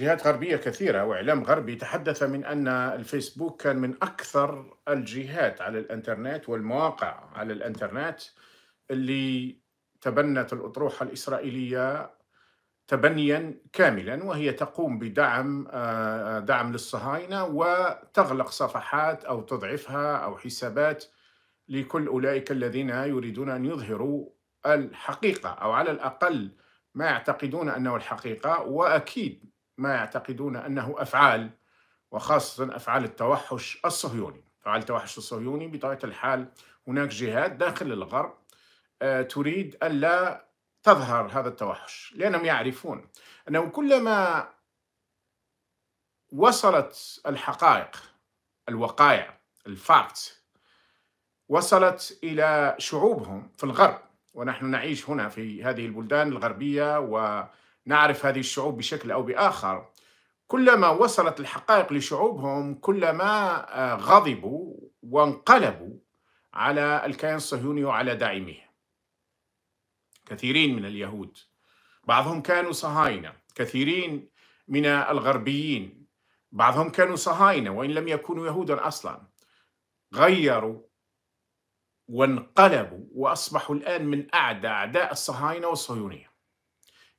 جهات غربية كثيرة وإعلام غربي تحدث من أن الفيسبوك كان من أكثر الجهات على الإنترنت والمواقع على الإنترنت اللي تبنت الأطروحة الإسرائيلية تبنيا كاملا وهي تقوم بدعم آه، دعم للصهاينة وتغلق صفحات أو تضعفها أو حسابات لكل أولئك الذين يريدون أن يظهروا الحقيقة أو على الأقل ما يعتقدون أنه الحقيقة وأكيد ما يعتقدون أنه أفعال وخاصة أفعال التوحش الصهيوني أفعال التوحش الصهيوني بطبيعة الحال هناك جهات داخل الغرب آه، تريد ألا تظهر هذا التوحش لأنهم يعرفون أنه كلما وصلت الحقائق الوقائع الفاكت وصلت إلى شعوبهم في الغرب ونحن نعيش هنا في هذه البلدان الغربية و نعرف هذه الشعوب بشكل أو بآخر كلما وصلت الحقائق لشعوبهم كلما آه، غضبوا وانقلبوا على الكيان الصهيوني وعلى داعميه كثيرين من اليهود بعضهم كانوا صهاينة كثيرين من الغربيين بعضهم كانوا صهاينة وإن لم يكونوا يهودا أصلا غيروا وانقلبوا وأصبحوا الآن من أعدى أعداء الصهاينة والصهيونية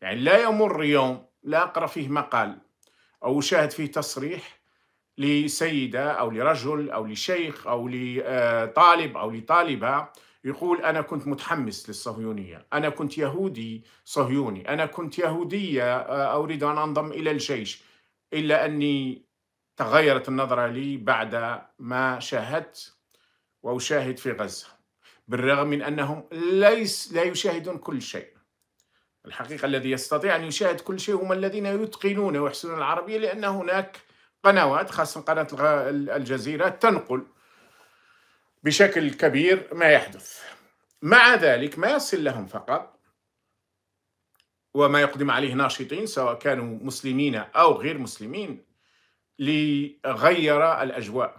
يعني لا يمر يوم لا أقرأ فيه مقال أو أشاهد فيه تصريح لسيدة أو لرجل أو لشيخ أو لطالب أو لطالبة يقول أنا كنت متحمس للصهيونية أنا كنت يهودي صهيوني أنا كنت يهودية آه، أريد أن أنضم إلى الجيش إلا أني تغيرت النظرة لي بعد ما شاهدت وأشاهد في غزة بالرغم من أنهم ليس لا يشاهدون كل شيء الحقيقة الذي يستطيع أن يشاهد كل شيء هم الذين يتقنون ويحسنون العربية لأن هناك قنوات خاصة قناة الجزيرة تنقل بشكل كبير ما يحدث مع ذلك ما يصل لهم فقط وما يقدم عليه ناشطين سواء كانوا مسلمين أو غير مسلمين لغير الأجواء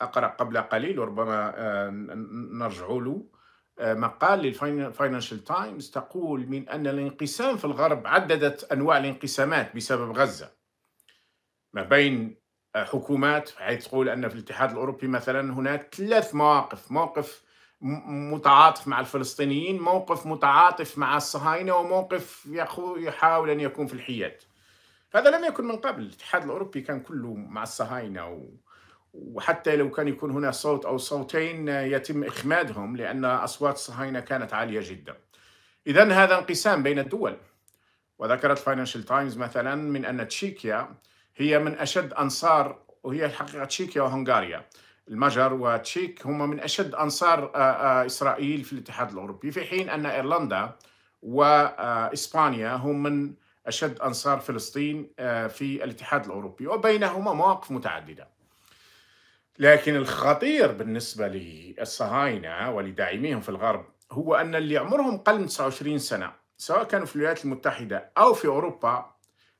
أقرأ قبل قليل وربما آه، نرجع له آه، مقال للفاينانشال تايمز تقول من أن الانقسام في الغرب عددت أنواع الانقسامات بسبب غزة ما بين آه، حكومات حيث تقول أن في الاتحاد الأوروبي مثلا هناك ثلاث مواقف موقف متعاطف مع الفلسطينيين موقف متعاطف مع الصهاينة وموقف يحاول أن يكون في الحياد هذا لم يكن من قبل الاتحاد الأوروبي كان كله مع الصهاينة و... وحتى لو كان يكون هنا صوت أو صوتين آه، يتم إخمادهم لأن أصوات الصهاينة كانت عالية جدا إذا هذا انقسام بين الدول وذكرت فاينانشال تايمز مثلا من أن تشيكيا هي من أشد أنصار وهي الحقيقة تشيكيا وهنغاريا المجر وتشيك هم من أشد أنصار آه، آه، إسرائيل في الاتحاد الأوروبي في حين أن إيرلندا وإسبانيا هم من أشد أنصار فلسطين في الاتحاد الأوروبي وبينهما مواقف متعددة لكن الخطير بالنسبة للصهاينة ولداعميهم في الغرب هو أن اللي عمرهم قل من 29 سنة سواء كانوا في الولايات المتحدة أو في أوروبا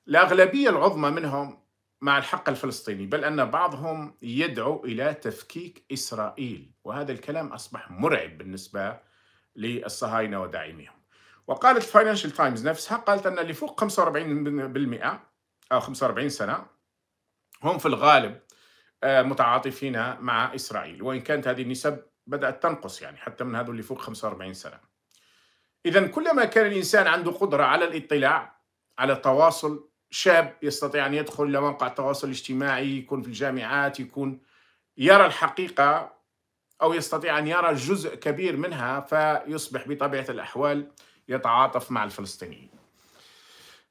الأغلبية العظمى منهم مع الحق الفلسطيني بل أن بعضهم يدعو إلى تفكيك إسرائيل وهذا الكلام أصبح مرعب بالنسبة للصهاينة وداعميهم وقالت الفاينانشال تايمز نفسها قالت أن اللي فوق 45% أو 45 سنة هم في الغالب آه، متعاطفين مع إسرائيل وإن كانت هذه النسب بدأت تنقص يعني حتى من هذول اللي فوق 45 سنة إذا كلما كان الإنسان عنده قدرة على الاطلاع على التواصل شاب يستطيع أن يدخل لموقع التواصل الاجتماعي يكون في الجامعات يكون يرى الحقيقة أو يستطيع أن يرى جزء كبير منها فيصبح بطبيعة الأحوال يتعاطف مع الفلسطينيين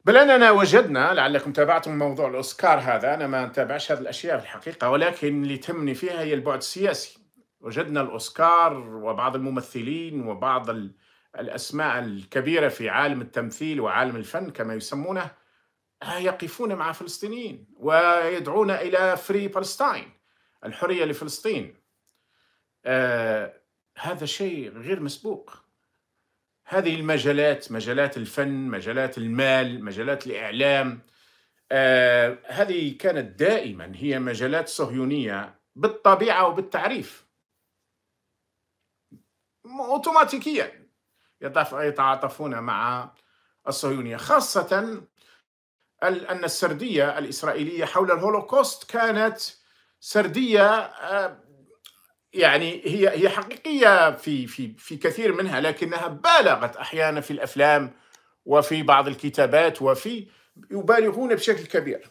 بل أننا وجدنا لعلكم تابعتم موضوع الأوسكار هذا أنا ما نتابعش هذه الأشياء في الحقيقة ولكن اللي تمني فيها هي البعد السياسي وجدنا الأوسكار وبعض الممثلين وبعض الأسماء الكبيرة في عالم التمثيل وعالم الفن كما يسمونه آه، يقفون مع فلسطينيين ويدعون إلى فري فلسطين الحرية لفلسطين آه هذا شيء غير مسبوق هذه المجالات مجالات الفن مجالات المال مجالات الإعلام آه هذه كانت دائما هي مجالات صهيونية بالطبيعة وبالتعريف أوتوماتيكيا يتعاطفون مع الصهيونية خاصة أن السردية الإسرائيلية حول الهولوكوست كانت سردية آه يعني هي هي حقيقيه في في في كثير منها لكنها بالغت احيانا في الافلام وفي بعض الكتابات وفي يبالغون بشكل كبير.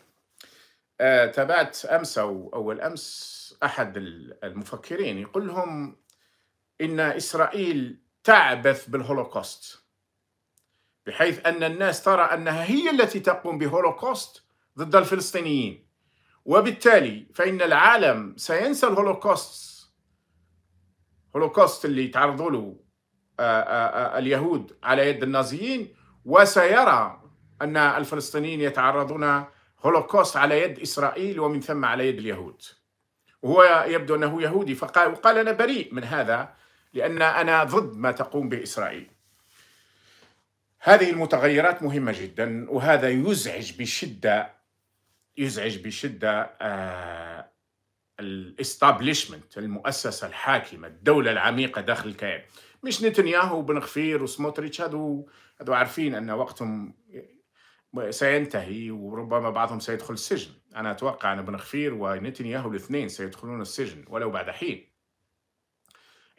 آه تابعت امس او اول امس احد المفكرين يقول لهم ان اسرائيل تعبث بالهولوكوست بحيث ان الناس ترى انها هي التي تقوم بهولوكوست ضد الفلسطينيين وبالتالي فان العالم سينسى الهولوكوست هولوكوست اللي تعرضوا له آه، آه، آه، اليهود على يد النازيين وسيرى أن الفلسطينيين يتعرضون هولوكوست على يد إسرائيل ومن ثم على يد اليهود وهو يبدو أنه يهودي فقال وقال أنا بريء من هذا لأن أنا ضد ما تقوم به إسرائيل هذه المتغيرات مهمة جدا وهذا يزعج بشدة يزعج بشدة الاستابليشمنت المؤسسة الحاكمة الدولة العميقة داخل الكيان مش نتنياهو وبن خفير وسموتريتش هذو هذو عارفين أن وقتهم سينتهي وربما بعضهم سيدخل السجن أنا أتوقع أن بن خفير ونتنياهو الاثنين سيدخلون السجن ولو بعد حين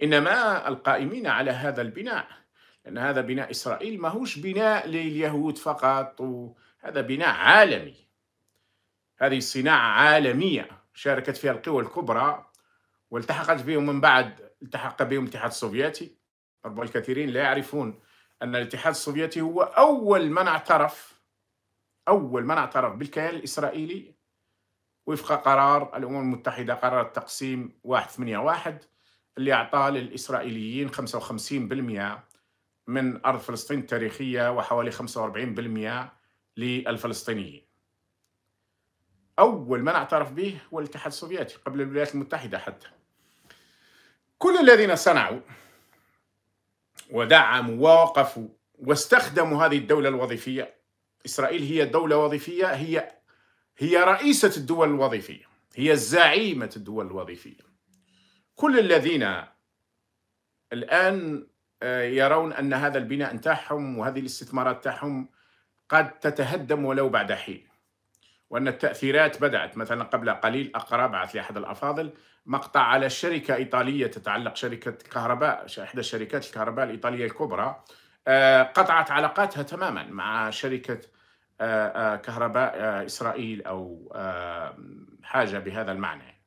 إنما القائمين على هذا البناء لأن هذا بناء إسرائيل ما هوش بناء لليهود فقط هذا بناء عالمي هذه صناعة عالمية شاركت فيها القوى الكبرى والتحقت بهم من بعد التحق بهم الاتحاد السوفيتي ربما الكثيرين لا يعرفون أن الاتحاد السوفيتي هو أول من اعترف أول من اعترف بالكيان الإسرائيلي وفق قرار الأمم المتحدة قرار التقسيم 181 اللي أعطى للإسرائيليين 55% من أرض فلسطين التاريخية وحوالي 45% للفلسطينيين أول من اعترف به هو الاتحاد السوفيتي قبل الولايات المتحدة حتى كل الذين صنعوا ودعموا ووقفوا واستخدموا هذه الدولة الوظيفية إسرائيل هي دولة وظيفية هي هي رئيسة الدول الوظيفية هي زعيمة الدول الوظيفية كل الذين الآن آه، يرون أن هذا البناء تاعهم وهذه الاستثمارات تاعهم قد تتهدم ولو بعد حين وأن التأثيرات بدأت مثلا قبل قليل أقرأ بعث لي أحد الأفاضل مقطع على شركة إيطالية تتعلق شركة كهرباء إحدى شركات الكهرباء الإيطالية الكبرى آه، قطعت علاقاتها تماما مع شركة آه، آه، كهرباء إسرائيل أو حاجة بهذا المعنى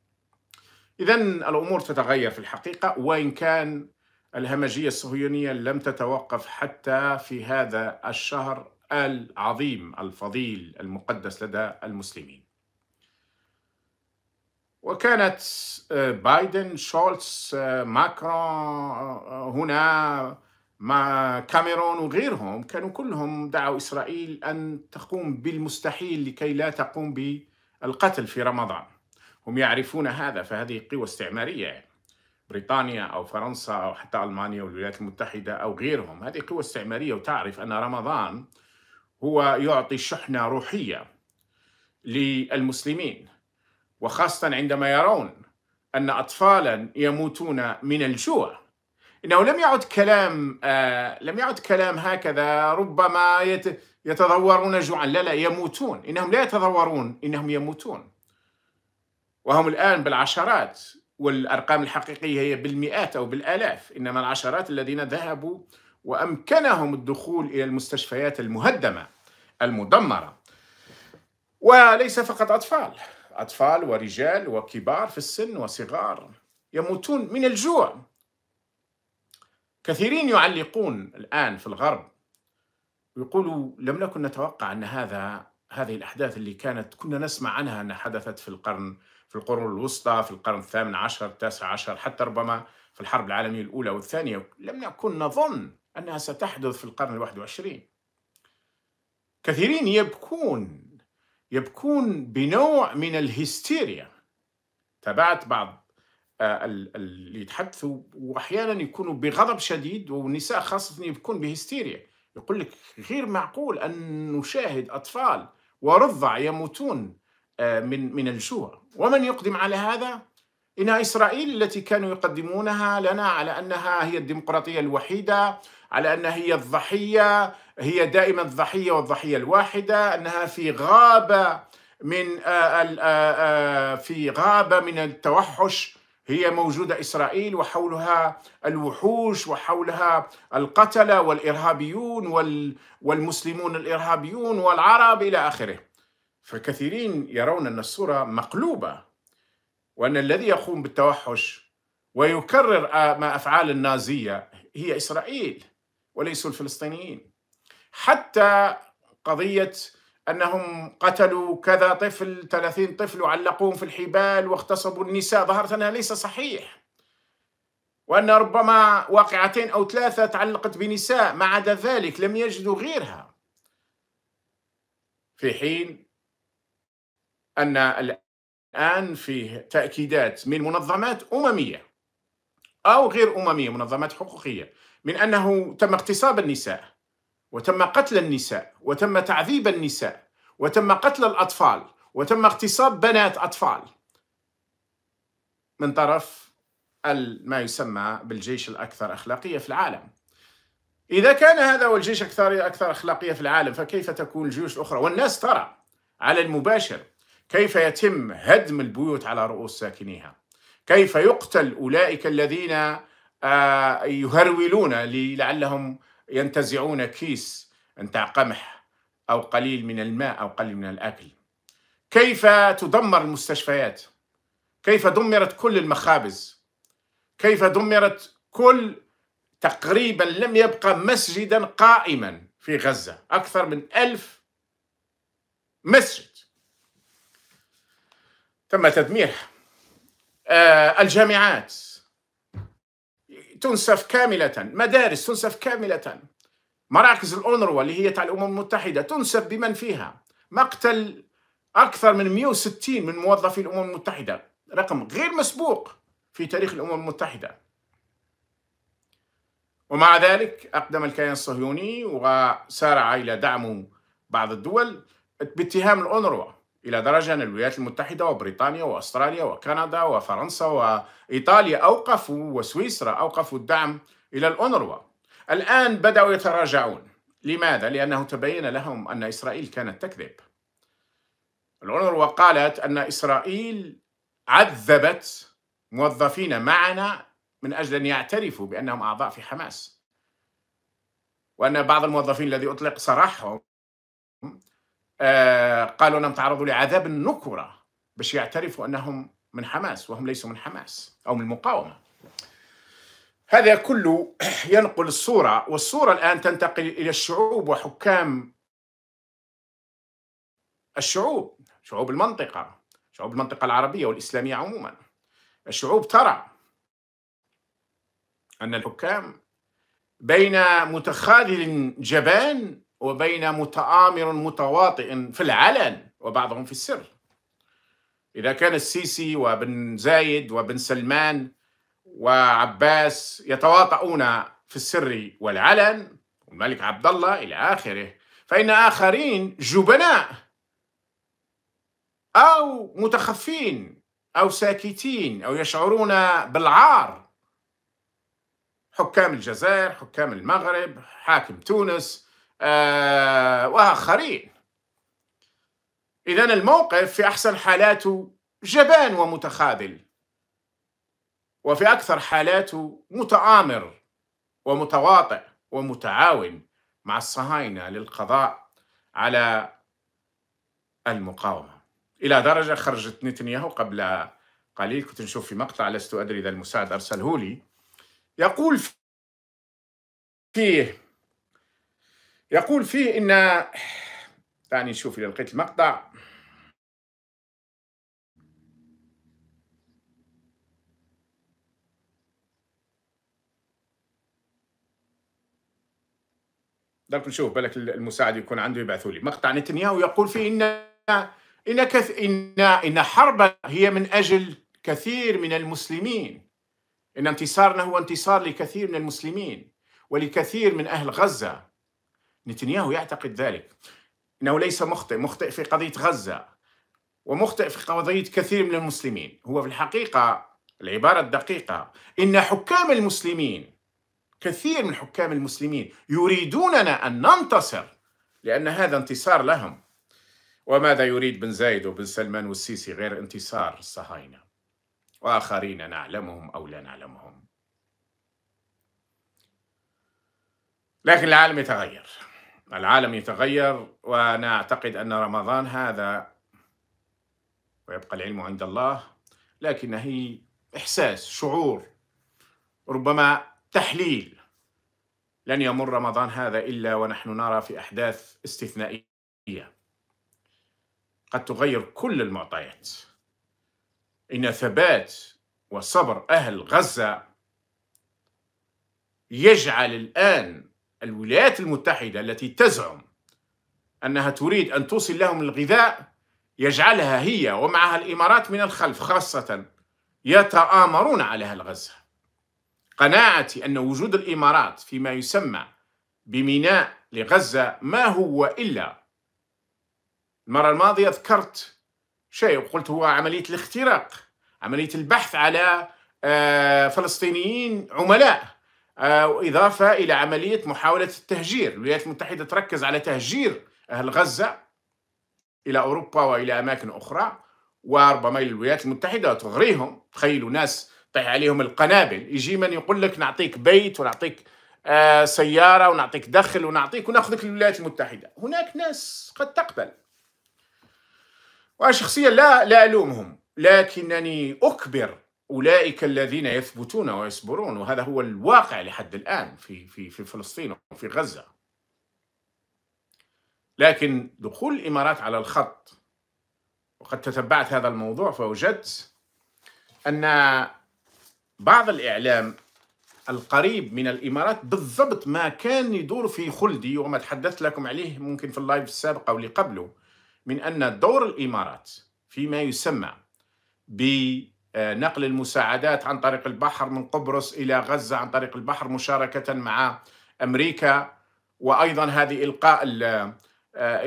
إذا الأمور تتغير في الحقيقة وإن كان الهمجية الصهيونية لم تتوقف حتى في هذا الشهر العظيم الفضيل المقدس لدى المسلمين وكانت آه، بايدن شولتز آه، ماكرون آه، هنا مع كاميرون وغيرهم كانوا كلهم دعوا إسرائيل أن تقوم بالمستحيل لكي لا تقوم بالقتل في رمضان هم يعرفون هذا فهذه قوى استعمارية يعني بريطانيا أو فرنسا أو حتى ألمانيا والولايات المتحدة أو غيرهم هذه قوى استعمارية وتعرف أن رمضان هو يعطي شحنة روحية للمسلمين وخاصة عندما يرون أن أطفالا يموتون من الجوع إنه لم يعد كلام آه لم يعد كلام هكذا ربما يت يتضورون جوعا لا لا يموتون إنهم لا يتضورون إنهم يموتون وهم الآن بالعشرات والأرقام الحقيقية هي بالمئات أو بالآلاف إنما العشرات الذين ذهبوا وامكنهم الدخول الى المستشفيات المهدمه المدمره وليس فقط اطفال اطفال ورجال وكبار في السن وصغار يموتون من الجوع كثيرين يعلقون الان في الغرب ويقولوا لم نكن نتوقع ان هذا هذه الاحداث اللي كانت كنا نسمع عنها انها حدثت في القرن في القرون الوسطى في القرن الثامن عشر التاسع عشر حتى ربما في الحرب العالميه الاولى والثانيه لم نكن نظن أنها ستحدث في القرن الواحد وعشرين كثيرين يبكون يبكون بنوع من الهستيريا تابعت بعض آه، اللي يتحدثوا واحيانا يكونوا بغضب شديد والنساء خاصه يبكون بهستيريا يقول لك غير معقول ان نشاهد اطفال ورضع يموتون آه، من من الجوع ومن يقدم على هذا انها اسرائيل التي كانوا يقدمونها لنا على انها هي الديمقراطيه الوحيده على أن هي الضحية هي دائما الضحية والضحية الواحدة أنها في غابة من آه، آه، آه، في غابة من التوحش هي موجودة إسرائيل وحولها الوحوش وحولها القتلة والإرهابيون والمسلمون الإرهابيون والعرب إلى آخره فكثيرين يرون أن الصورة مقلوبة وأن الذي يقوم بالتوحش ويكرر ما أفعال النازية هي إسرائيل وليسوا الفلسطينيين حتى قضية أنهم قتلوا كذا طفل 30 طفل وعلقوهم في الحبال واغتصبوا النساء ظهرت أنها ليس صحيح وأن ربما واقعتين أو ثلاثة تعلقت بنساء ما عدا ذلك لم يجدوا غيرها في حين أن الآن فيه تأكيدات من منظمات أممية أو غير أممية منظمات حقوقية من انه تم اغتصاب النساء وتم قتل النساء وتم تعذيب النساء وتم قتل الاطفال وتم اغتصاب بنات اطفال من طرف ما يسمى بالجيش الاكثر اخلاقيه في العالم. اذا كان هذا هو الجيش اكثر اكثر اخلاقيه في العالم فكيف تكون الجيوش الاخرى؟ والناس ترى على المباشر كيف يتم هدم البيوت على رؤوس ساكنيها. كيف يقتل اولئك الذين يهرولون لعلهم ينتزعون كيس نتاع قمح أو قليل من الماء أو قليل من الأكل كيف تدمر المستشفيات كيف دمرت كل المخابز كيف دمرت كل تقريبا لم يبقى مسجدا قائما في غزة أكثر من ألف مسجد تم تدميرها آه، الجامعات تنسف كاملة مدارس تنسف كاملة مراكز الأونروا اللي هي تاع الأمم المتحدة تنسف بمن فيها مقتل أكثر من 160 من موظفي الأمم المتحدة رقم غير مسبوق في تاريخ الأمم المتحدة ومع ذلك أقدم الكيان الصهيوني وسارع إلى دعم بعض الدول باتهام الأونروا إلى درجة أن الولايات المتحدة وبريطانيا وأستراليا وكندا وفرنسا وإيطاليا أوقفوا وسويسرا أوقفوا الدعم إلى الأونروا الآن بدأوا يتراجعون لماذا؟ لأنه تبين لهم أن إسرائيل كانت تكذب الأونروا قالت أن إسرائيل عذبت موظفين معنا من أجل أن يعترفوا بأنهم أعضاء في حماس وأن بعض الموظفين الذي أطلق سراحهم آه، قالوا انهم تعرضوا لعذاب النكره باش يعترفوا انهم من حماس وهم ليسوا من حماس او من المقاومه. هذا كله ينقل الصوره والصوره الان تنتقل الى الشعوب وحكام الشعوب، شعوب المنطقه، شعوب المنطقه العربيه والاسلاميه عموما. الشعوب ترى ان الحكام بين متخاذل جبان وبين متآمر متواطئ في العلن وبعضهم في السر إذا كان السيسي وبن زايد وبن سلمان وعباس يتواطؤون في السر والعلن والملك عبد الله إلى آخره فإن آخرين جبناء أو متخفين أو ساكتين أو يشعرون بالعار حكام الجزائر حكام المغرب حاكم تونس آه، وآخرين إذا الموقف في أحسن حالاته جبان ومتخاذل وفي أكثر حالاته متآمر ومتواطئ ومتعاون مع الصهاينة للقضاء على المقاومة إلى درجة خرجت نتنياهو قبل قليل كنت نشوف في مقطع لست أدري إذا المساعد أرسله لي يقول فيه يقول فيه ان دعني نشوف اذا لقيت المقطع درك نشوف بالك المساعد يكون عنده يبعثوا لي مقطع نتنياهو يقول فيه ان ان كث... ان ان حربا هي من اجل كثير من المسلمين ان انتصارنا هو انتصار لكثير من المسلمين ولكثير من اهل غزه نتنياهو يعتقد ذلك انه ليس مخطئ، مخطئ في قضيه غزه ومخطئ في قضيه كثير من المسلمين، هو في الحقيقه العباره الدقيقه ان حكام المسلمين كثير من حكام المسلمين يريدوننا ان ننتصر لان هذا انتصار لهم. وماذا يريد بن زايد وبن سلمان والسيسي غير انتصار الصهاينه واخرين نعلمهم او لا نعلمهم. لكن العالم يتغير. العالم يتغير وانا اعتقد ان رمضان هذا ويبقى العلم عند الله لكن هي احساس شعور ربما تحليل لن يمر رمضان هذا الا ونحن نرى في احداث استثنائيه قد تغير كل المعطيات ان ثبات وصبر اهل غزه يجعل الان الولايات المتحدة التي تزعم أنها تريد أن توصل لهم الغذاء يجعلها هي ومعها الإمارات من الخلف خاصة يتآمرون على الغزة قناعتي أن وجود الإمارات فيما يسمى بميناء لغزة ما هو إلا المرة الماضية ذكرت شيء وقلت هو عملية الاختراق عملية البحث على آه، فلسطينيين عملاء آه، إضافة إلى عملية محاولة التهجير الولايات المتحدة تركز على تهجير أهل غزة إلى أوروبا وإلى أماكن أخرى وربما الولايات المتحدة تغريهم تخيلوا ناس طيح عليهم القنابل يجي من يقول لك نعطيك بيت ونعطيك آه، سيارة ونعطيك دخل ونعطيك وناخذك للولايات المتحدة هناك ناس قد تقبل وأنا شخصيا لا لا ألومهم لكنني أكبر اولئك الذين يثبتون ويصبرون وهذا هو الواقع لحد الان في في في فلسطين وفي غزه. لكن دخول الامارات على الخط وقد تتبعت هذا الموضوع فوجدت ان بعض الاعلام القريب من الامارات بالضبط ما كان يدور في خلدي وما تحدثت لكم عليه ممكن في اللايف السابق او اللي قبله من ان دور الامارات فيما يسمى ب آه، نقل المساعدات عن طريق البحر من قبرص الى غزه عن طريق البحر مشاركه مع امريكا وايضا هذه القاء آه،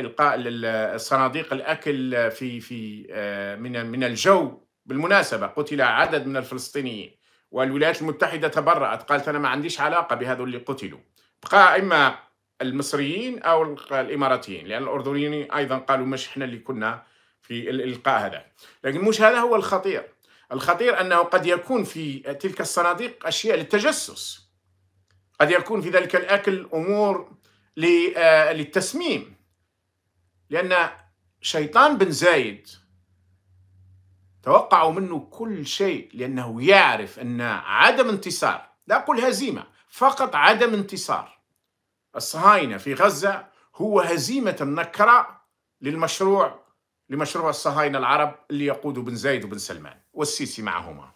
القاء الصناديق الاكل في في آه، من من الجو بالمناسبه قتل عدد من الفلسطينيين والولايات المتحده تبرأت قالت انا ما عنديش علاقه بهذول اللي قتلوا بقى اما المصريين او الاماراتيين لان الاردنيين ايضا قالوا مش احنا اللي كنا في الالقاء هذا لكن مش هذا هو الخطير الخطير أنه قد يكون في تلك الصناديق أشياء للتجسس قد يكون في ذلك الأكل أمور آه، للتسميم لأن شيطان بن زايد توقعوا منه كل شيء لأنه يعرف أن عدم انتصار لا أقول هزيمة فقط عدم انتصار الصهاينة في غزة هو هزيمة النكرة للمشروع لمشروع الصهاينة العرب اللي يقوده بن زايد وبن سلمان والسيسي معهما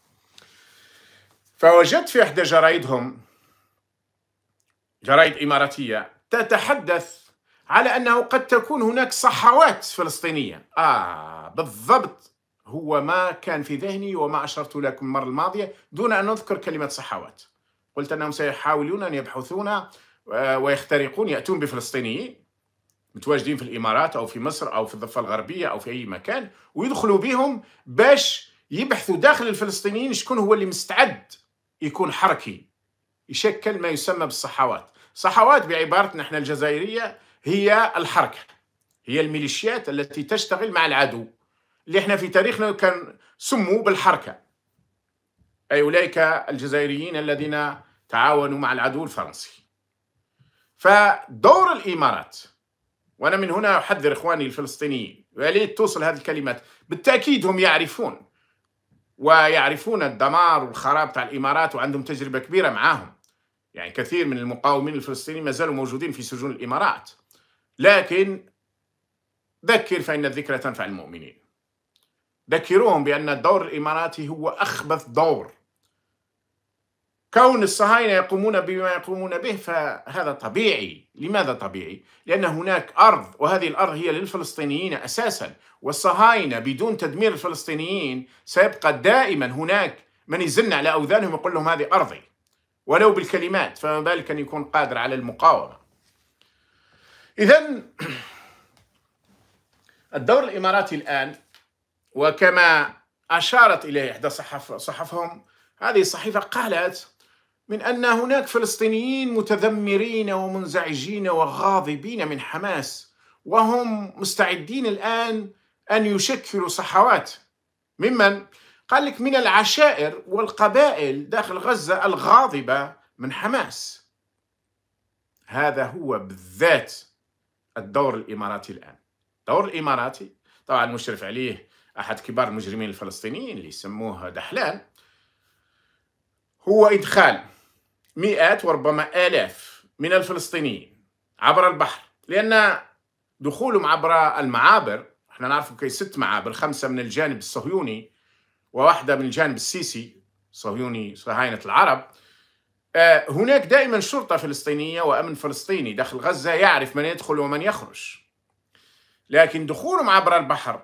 فوجدت في إحدى جرايدهم جرايد إماراتية تتحدث على أنه قد تكون هناك صحوات فلسطينية آه بالضبط هو ما كان في ذهني وما أشرت لكم المرة الماضية دون أن نذكر كلمة صحوات قلت أنهم سيحاولون أن يبحثون آه، ويخترقون يأتون بفلسطينيين متواجدين في الامارات او في مصر او في الضفه الغربيه او في اي مكان ويدخلوا بهم باش يبحثوا داخل الفلسطينيين شكون هو اللي مستعد يكون حركي يشكل ما يسمى بالصحوات صحوات بعبارتنا احنا الجزائريه هي الحركه هي الميليشيات التي تشتغل مع العدو اللي احنا في تاريخنا كان سموا بالحركه اي اولئك الجزائريين الذين تعاونوا مع العدو الفرنسي فدور الامارات وأنا من هنا أحذر إخواني الفلسطينيين يا ليت توصل هذه الكلمات بالتأكيد هم يعرفون ويعرفون الدمار والخراب تاع الإمارات وعندهم تجربة كبيرة معاهم يعني كثير من المقاومين الفلسطينيين ما زالوا موجودين في سجون الإمارات لكن ذكر فإن الذكرى تنفع المؤمنين ذكروهم بأن الدور الإماراتي هو أخبث دور كون الصهاينة يقومون بما يقومون به فهذا طبيعي لماذا طبيعي؟ لأن هناك أرض وهذه الأرض هي للفلسطينيين أساسا والصهاينة بدون تدمير الفلسطينيين سيبقى دائما هناك من يزن على أوذانهم يقول لهم هذه أرضي ولو بالكلمات فما بالك أن يكون قادر على المقاومة إذا الدور الإماراتي الآن وكما أشارت إليه إحدى صحف صحفهم هذه الصحيفة قالت من أن هناك فلسطينيين متذمرين ومنزعجين وغاضبين من حماس وهم مستعدين الآن أن يشكلوا صحوات ممن؟ قال لك من العشائر والقبائل داخل غزة الغاضبة من حماس هذا هو بالذات الدور الإماراتي الآن دور الإماراتي طبعا مشرف عليه أحد كبار المجرمين الفلسطينيين اللي يسموه دحلان هو إدخال مئات وربما آلاف من الفلسطينيين عبر البحر لأن دخولهم عبر المعابر احنا نعرفوا كي ست معابر خمسة من الجانب الصهيوني وواحدة من الجانب السيسي صهيوني صهاينة العرب آه، هناك دائما شرطة فلسطينية وأمن فلسطيني داخل غزة يعرف من يدخل ومن يخرج لكن دخولهم عبر البحر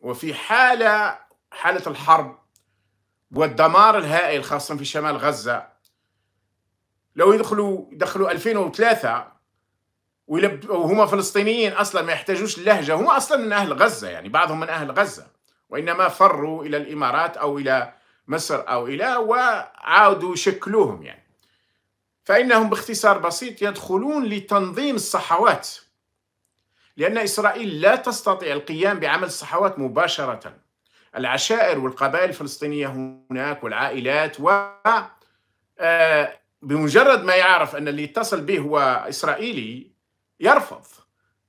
وفي حالة حالة الحرب والدمار الهائل خاصة في شمال غزة لو يدخلوا يدخلوا 2003 وهما فلسطينيين اصلا ما يحتاجوش اللهجه هما اصلا من اهل غزه يعني بعضهم من اهل غزه وانما فروا الى الامارات او الى مصر او الى وعاودوا شكلوهم يعني فانهم باختصار بسيط يدخلون لتنظيم الصحوات لان اسرائيل لا تستطيع القيام بعمل الصحوات مباشره العشائر والقبائل الفلسطينيه هناك والعائلات و آه، بمجرد ما يعرف أن اللي يتصل به هو إسرائيلي يرفض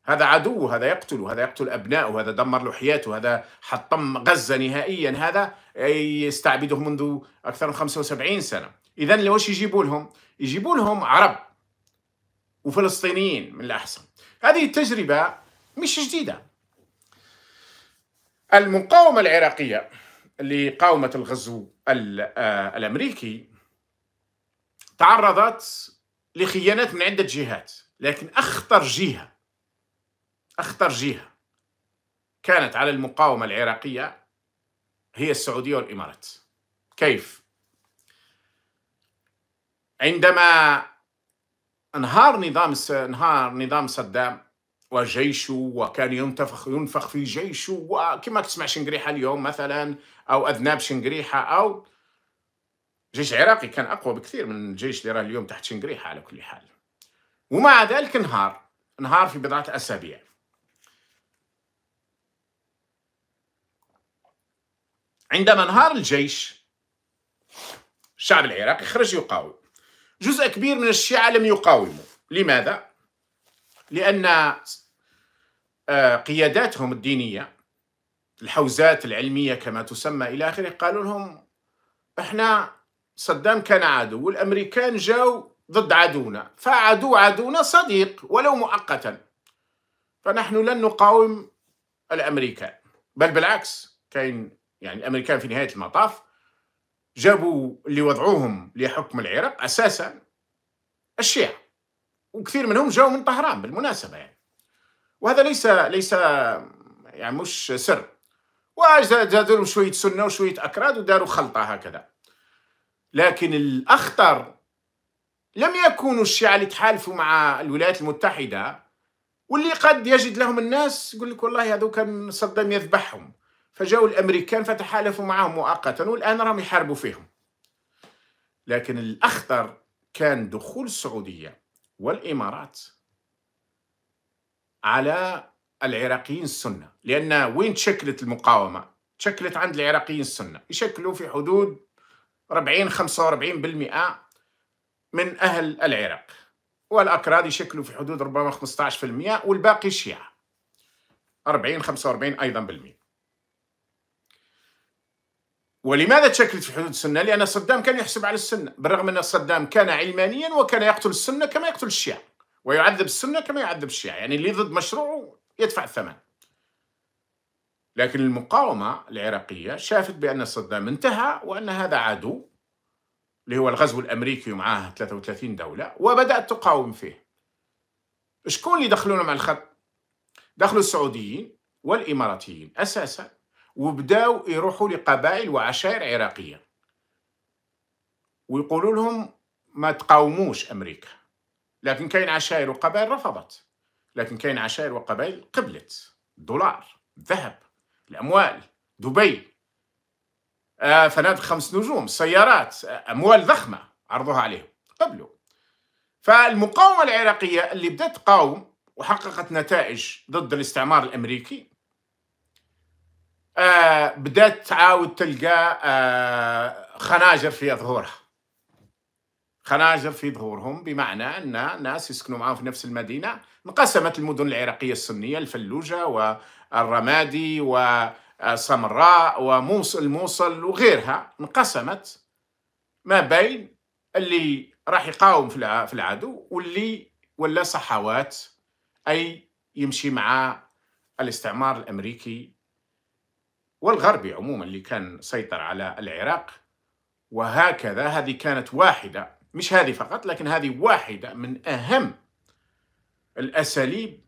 هذا عدو هذا يقتل هذا يقتل أبنائه هذا دمر له حياته هذا حطم غزة نهائيا هذا يستعبده منذ أكثر من 75 سنة إذا لوش يجيبوا لهم؟ يجيبوا لهم عرب وفلسطينيين من الأحسن هذه التجربة مش جديدة المقاومة العراقية اللي قاومت الغزو آه، الأمريكي تعرضت لخيانات من عدة جهات لكن أخطر جهة أخطر جهة كانت على المقاومة العراقية هي السعودية والإمارات كيف؟ عندما انهار نظام انهار نظام صدام وجيشه وكان ينتفخ ينفخ في جيشه وكما تسمع شنقريحه اليوم مثلا او اذناب شنقريحه او الجيش العراقي كان اقوى بكثير من الجيش اللي راه اليوم تحت شنقريحه على كل حال ومع ذلك انهار انهار في بضعه اسابيع عندما انهار الجيش الشعب العراقي خرج يقاوم جزء كبير من الشيعة لم يقاوموا لماذا؟ لأن آه، قياداتهم الدينية الحوزات العلمية كما تسمى إلى آخره قالوا لهم احنا صدام كان عدو والأمريكان جاءوا ضد عدونا فعدو عدونا صديق ولو مؤقتا فنحن لن نقاوم الأمريكان بل بالعكس كاين يعني الأمريكان في نهاية المطاف جابوا اللي وضعوهم لحكم العراق أساسا الشيعة وكثير منهم جاءوا من طهران بالمناسبة يعني وهذا ليس ليس يعني مش سر وزادوا شوية سنة وشوية أكراد وداروا خلطة هكذا لكن الأخطر لم يكونوا الشيعة اللي تحالفوا مع الولايات المتحدة واللي قد يجد لهم الناس يقول لك والله هذو كان صدام يذبحهم فجاءوا الأمريكان فتحالفوا معهم مؤقتا والآن راهم يحاربوا فيهم لكن الأخطر كان دخول السعودية والإمارات على العراقيين السنة لأن وين تشكلت المقاومة؟ تشكلت عند العراقيين السنة يشكلوا في حدود 40 45% من أهل العراق والأكراد يشكلوا في حدود ربما 15% والباقي الشيعة 40 45 أيضا بالمئة ولماذا تشكلت في حدود السنة؟ لأن صدام كان يحسب على السنة بالرغم أن صدام كان علمانيا وكان يقتل السنة كما يقتل الشيعة ويعذب السنة كما يعذب الشيعة يعني اللي ضد مشروعه يدفع الثمن لكن المقاومة العراقية شافت بأن صدام انتهى وأن هذا عدو اللي هو الغزو الأمريكي ومعاه 33 دولة وبدأت تقاوم فيه شكون اللي دخلونا مع الخط؟ دخلوا السعوديين والإماراتيين أساسا وبداوا يروحوا لقبائل وعشائر عراقية ويقولوا لهم ما تقاوموش أمريكا لكن كاين عشائر وقبائل رفضت لكن كاين عشائر وقبائل قبلت دولار ذهب الأموال دبي آه، فنادق خمس نجوم سيارات آه، أموال ضخمة عرضوها عليهم قبلوا فالمقاومة العراقية اللي بدأت تقاوم وحققت نتائج ضد الاستعمار الأمريكي آه، بدأت تعاود تلقى خناجر في ظهورها خناجر في ظهورهم بمعنى أن ناس يسكنوا معهم في نفس المدينة انقسمت المدن العراقية السنية الفلوجة الرمادي وسمراء وموصل موصل وغيرها انقسمت ما بين اللي راح يقاوم في العدو واللي ولا صحوات أي يمشي مع الاستعمار الأمريكي والغربي عموما اللي كان سيطر على العراق وهكذا هذه كانت واحدة مش هذه فقط لكن هذه واحدة من أهم الأساليب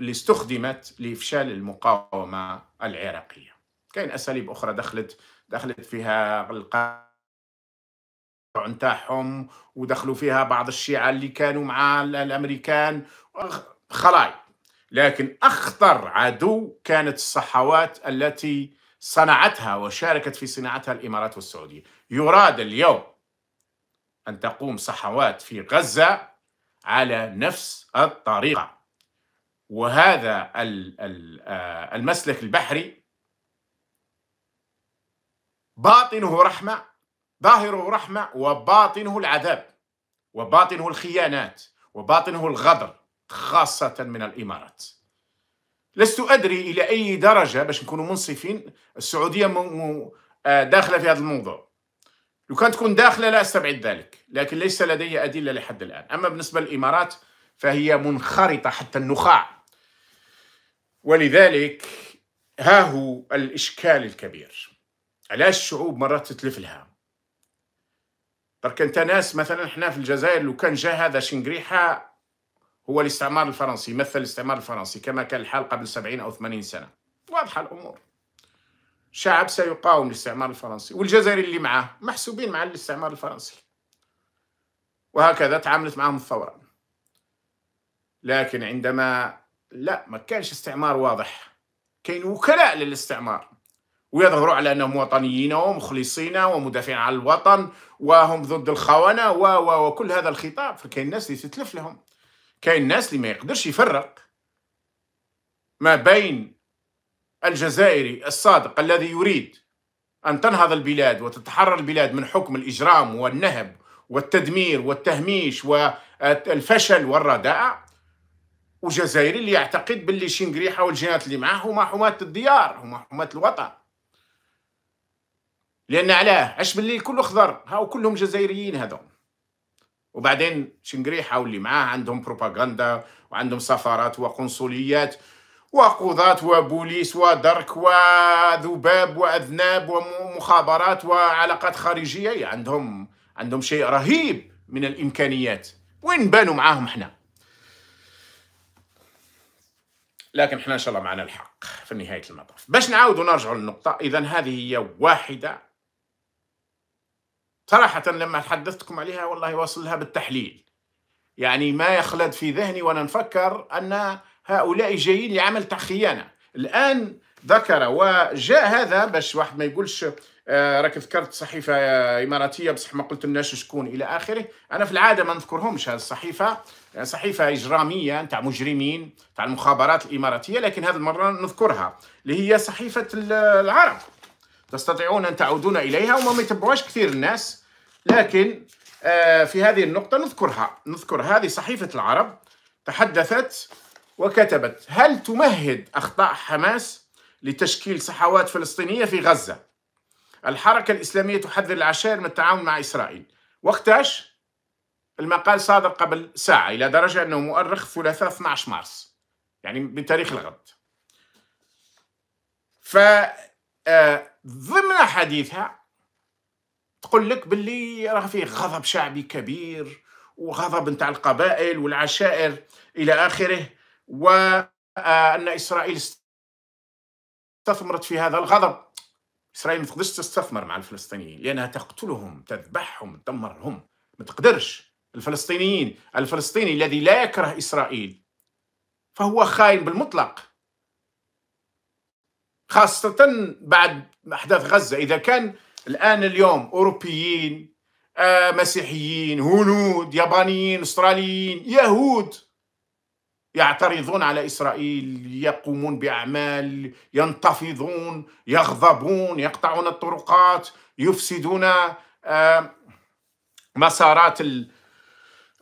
اللي استخدمت لافشال المقاومه العراقيه كاين اساليب اخرى دخلت دخلت فيها القانون تاعهم ودخلوا فيها بعض الشيعة اللي كانوا مع الأمريكان خلاي لكن أخطر عدو كانت الصحوات التي صنعتها وشاركت في صناعتها الإمارات والسعودية يراد اليوم أن تقوم صحوات في غزة على نفس الطريقة وهذا آه، المسلك البحري باطنه رحمة ظاهره رحمة وباطنه العذاب وباطنه الخيانات وباطنه الغدر خاصة من الإمارات لست أدري إلى أي درجة باش نكونوا منصفين السعودية آه، داخلة في هذا الموضوع لو كانت تكون داخلة لا أستبعد ذلك لكن ليس لدي أدلة لحد الآن أما بالنسبة للإمارات فهي منخرطة حتى النخاع ولذلك ها هو الإشكال الكبير علاش الشعوب مرات تتلف لها برك انت ناس مثلا احنا في الجزائر لو كان جا هذا شنقريحة هو الاستعمار الفرنسي يمثل الاستعمار الفرنسي كما كان الحال قبل 70 أو 80 سنة واضحة الأمور شعب سيقاوم الاستعمار الفرنسي والجزائر اللي معاه محسوبين مع الاستعمار الفرنسي وهكذا تعاملت معهم الثورة لكن عندما لا ما كانش استعمار واضح كاين وكلاء للاستعمار ويظهروا على انهم وطنيين ومخلصين ومدافعين عن الوطن وهم ضد الخونه و و وكل هذا الخطاب فكاين الناس اللي تتلف لهم كاين الناس اللي ما يقدرش يفرق ما بين الجزائري الصادق الذي يريد ان تنهض البلاد وتتحرر البلاد من حكم الاجرام والنهب والتدمير والتهميش والفشل والرداء وجزائري اللي يعتقد باللي شنقريحه والجنات اللي معاه هما حماة الديار هما حماة الوطن لان علاه عش باللي كله خضر هاو كلهم جزائريين هذوم وبعدين شنقريحه واللي معاه عندهم بروباغندا وعندهم سفارات وقنصليات وقضاة وبوليس ودرك وذباب وأذناب ومخابرات وعلاقات خارجية عندهم عندهم شيء رهيب من الإمكانيات وين بانوا معاهم حنا لكن احنا ان شاء الله معنا الحق في نهايه المطاف باش نعاود ونرجع للنقطه اذا هذه هي واحده صراحه لما حدثتكم عليها والله واصل لها بالتحليل يعني ما يخلد في ذهني وانا نفكر ان هؤلاء جايين لعمل تاع خيانه الان ذكر وجاء هذا باش واحد ما يقولش آه، راك ذكرت صحيفه اماراتيه بصح ما قلت لناش شكون الى اخره انا في العاده ما نذكرهمش هذه الصحيفه يعني صحيفة إجرامية نتاع مجرمين تاع المخابرات الإماراتية لكن هذه المرة نذكرها اللي هي صحيفة العرب تستطيعون أن تعودون إليها وما يتبعوهاش كثير الناس لكن آه، في هذه النقطة نذكرها نذكر هذه صحيفة العرب تحدثت وكتبت هل تمهد أخطاء حماس لتشكيل صحوات فلسطينية في غزة الحركة الإسلامية تحذر العشائر من التعاون مع إسرائيل وقتاش المقال صادر قبل ساعة إلى درجة أنه مؤرخ ثلاثاء 12 مارس يعني بتاريخ الغد ف آه، ضمن حديثها تقول لك باللي راه فيه غضب شعبي كبير وغضب نتاع القبائل والعشائر الى اخره وان آه، اسرائيل استثمرت في هذا الغضب اسرائيل ما تقدرش تستثمر مع الفلسطينيين لانها تقتلهم تذبحهم تدمرهم ما تقدرش الفلسطينيين الفلسطيني الذي لا يكره إسرائيل فهو خائن بالمطلق خاصة بعد أحداث غزة إذا كان الآن اليوم أوروبيين آه مسيحيين هنود يابانيين أستراليين يهود يعترضون على إسرائيل يقومون بأعمال ينتفضون يغضبون يقطعون الطرقات يفسدون آه مسارات ال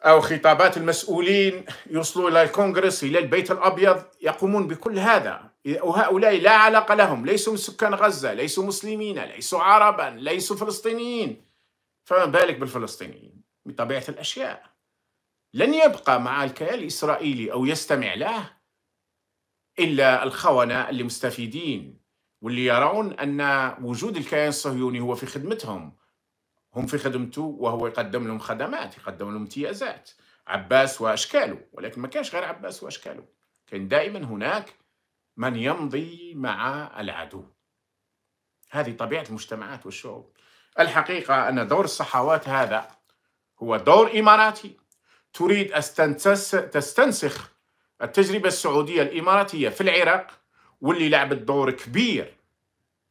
أو خطابات المسؤولين يوصلوا إلى الكونغرس إلى البيت الأبيض يقومون بكل هذا وهؤلاء لا علاقة لهم ليسوا من سكان غزة ليسوا مسلمين ليسوا عربا ليسوا فلسطينيين فما بالك بالفلسطينيين بطبيعة الأشياء لن يبقى مع الكيان الإسرائيلي أو يستمع له إلا الخونة اللي مستفيدين واللي يرون أن وجود الكيان الصهيوني هو في خدمتهم هم في خدمته وهو يقدم لهم خدمات يقدم لهم امتيازات عباس وأشكاله ولكن ما كانش غير عباس وأشكاله كان دائما هناك من يمضي مع العدو هذه طبيعة المجتمعات والشعوب الحقيقة أن دور الصحوات هذا هو دور إماراتي تريد تستنسخ التجربة السعودية الإماراتية في العراق واللي لعبت دور كبير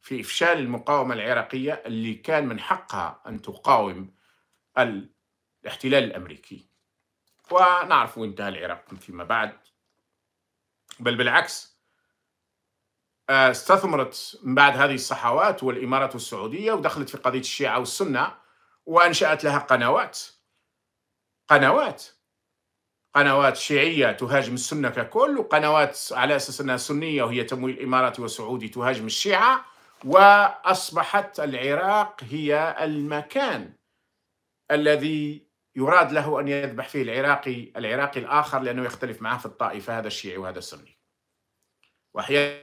في إفشال المقاومة العراقية اللي كان من حقها أن تقاوم الاحتلال الأمريكي ونعرف وين انتهى العراق فيما بعد بل بالعكس آه، استثمرت من بعد هذه الصحوات والإمارات السعودية ودخلت في قضية الشيعة والسنة وأنشأت لها قنوات قنوات قنوات شيعية تهاجم السنة ككل وقنوات على أساس أنها سنية وهي تمويل إماراتي وسعودي تهاجم الشيعة واصبحت العراق هي المكان الذي يراد له ان يذبح فيه العراقي العراقي الاخر لانه يختلف معه في الطائفه هذا الشيعي وهذا السني. واحيانا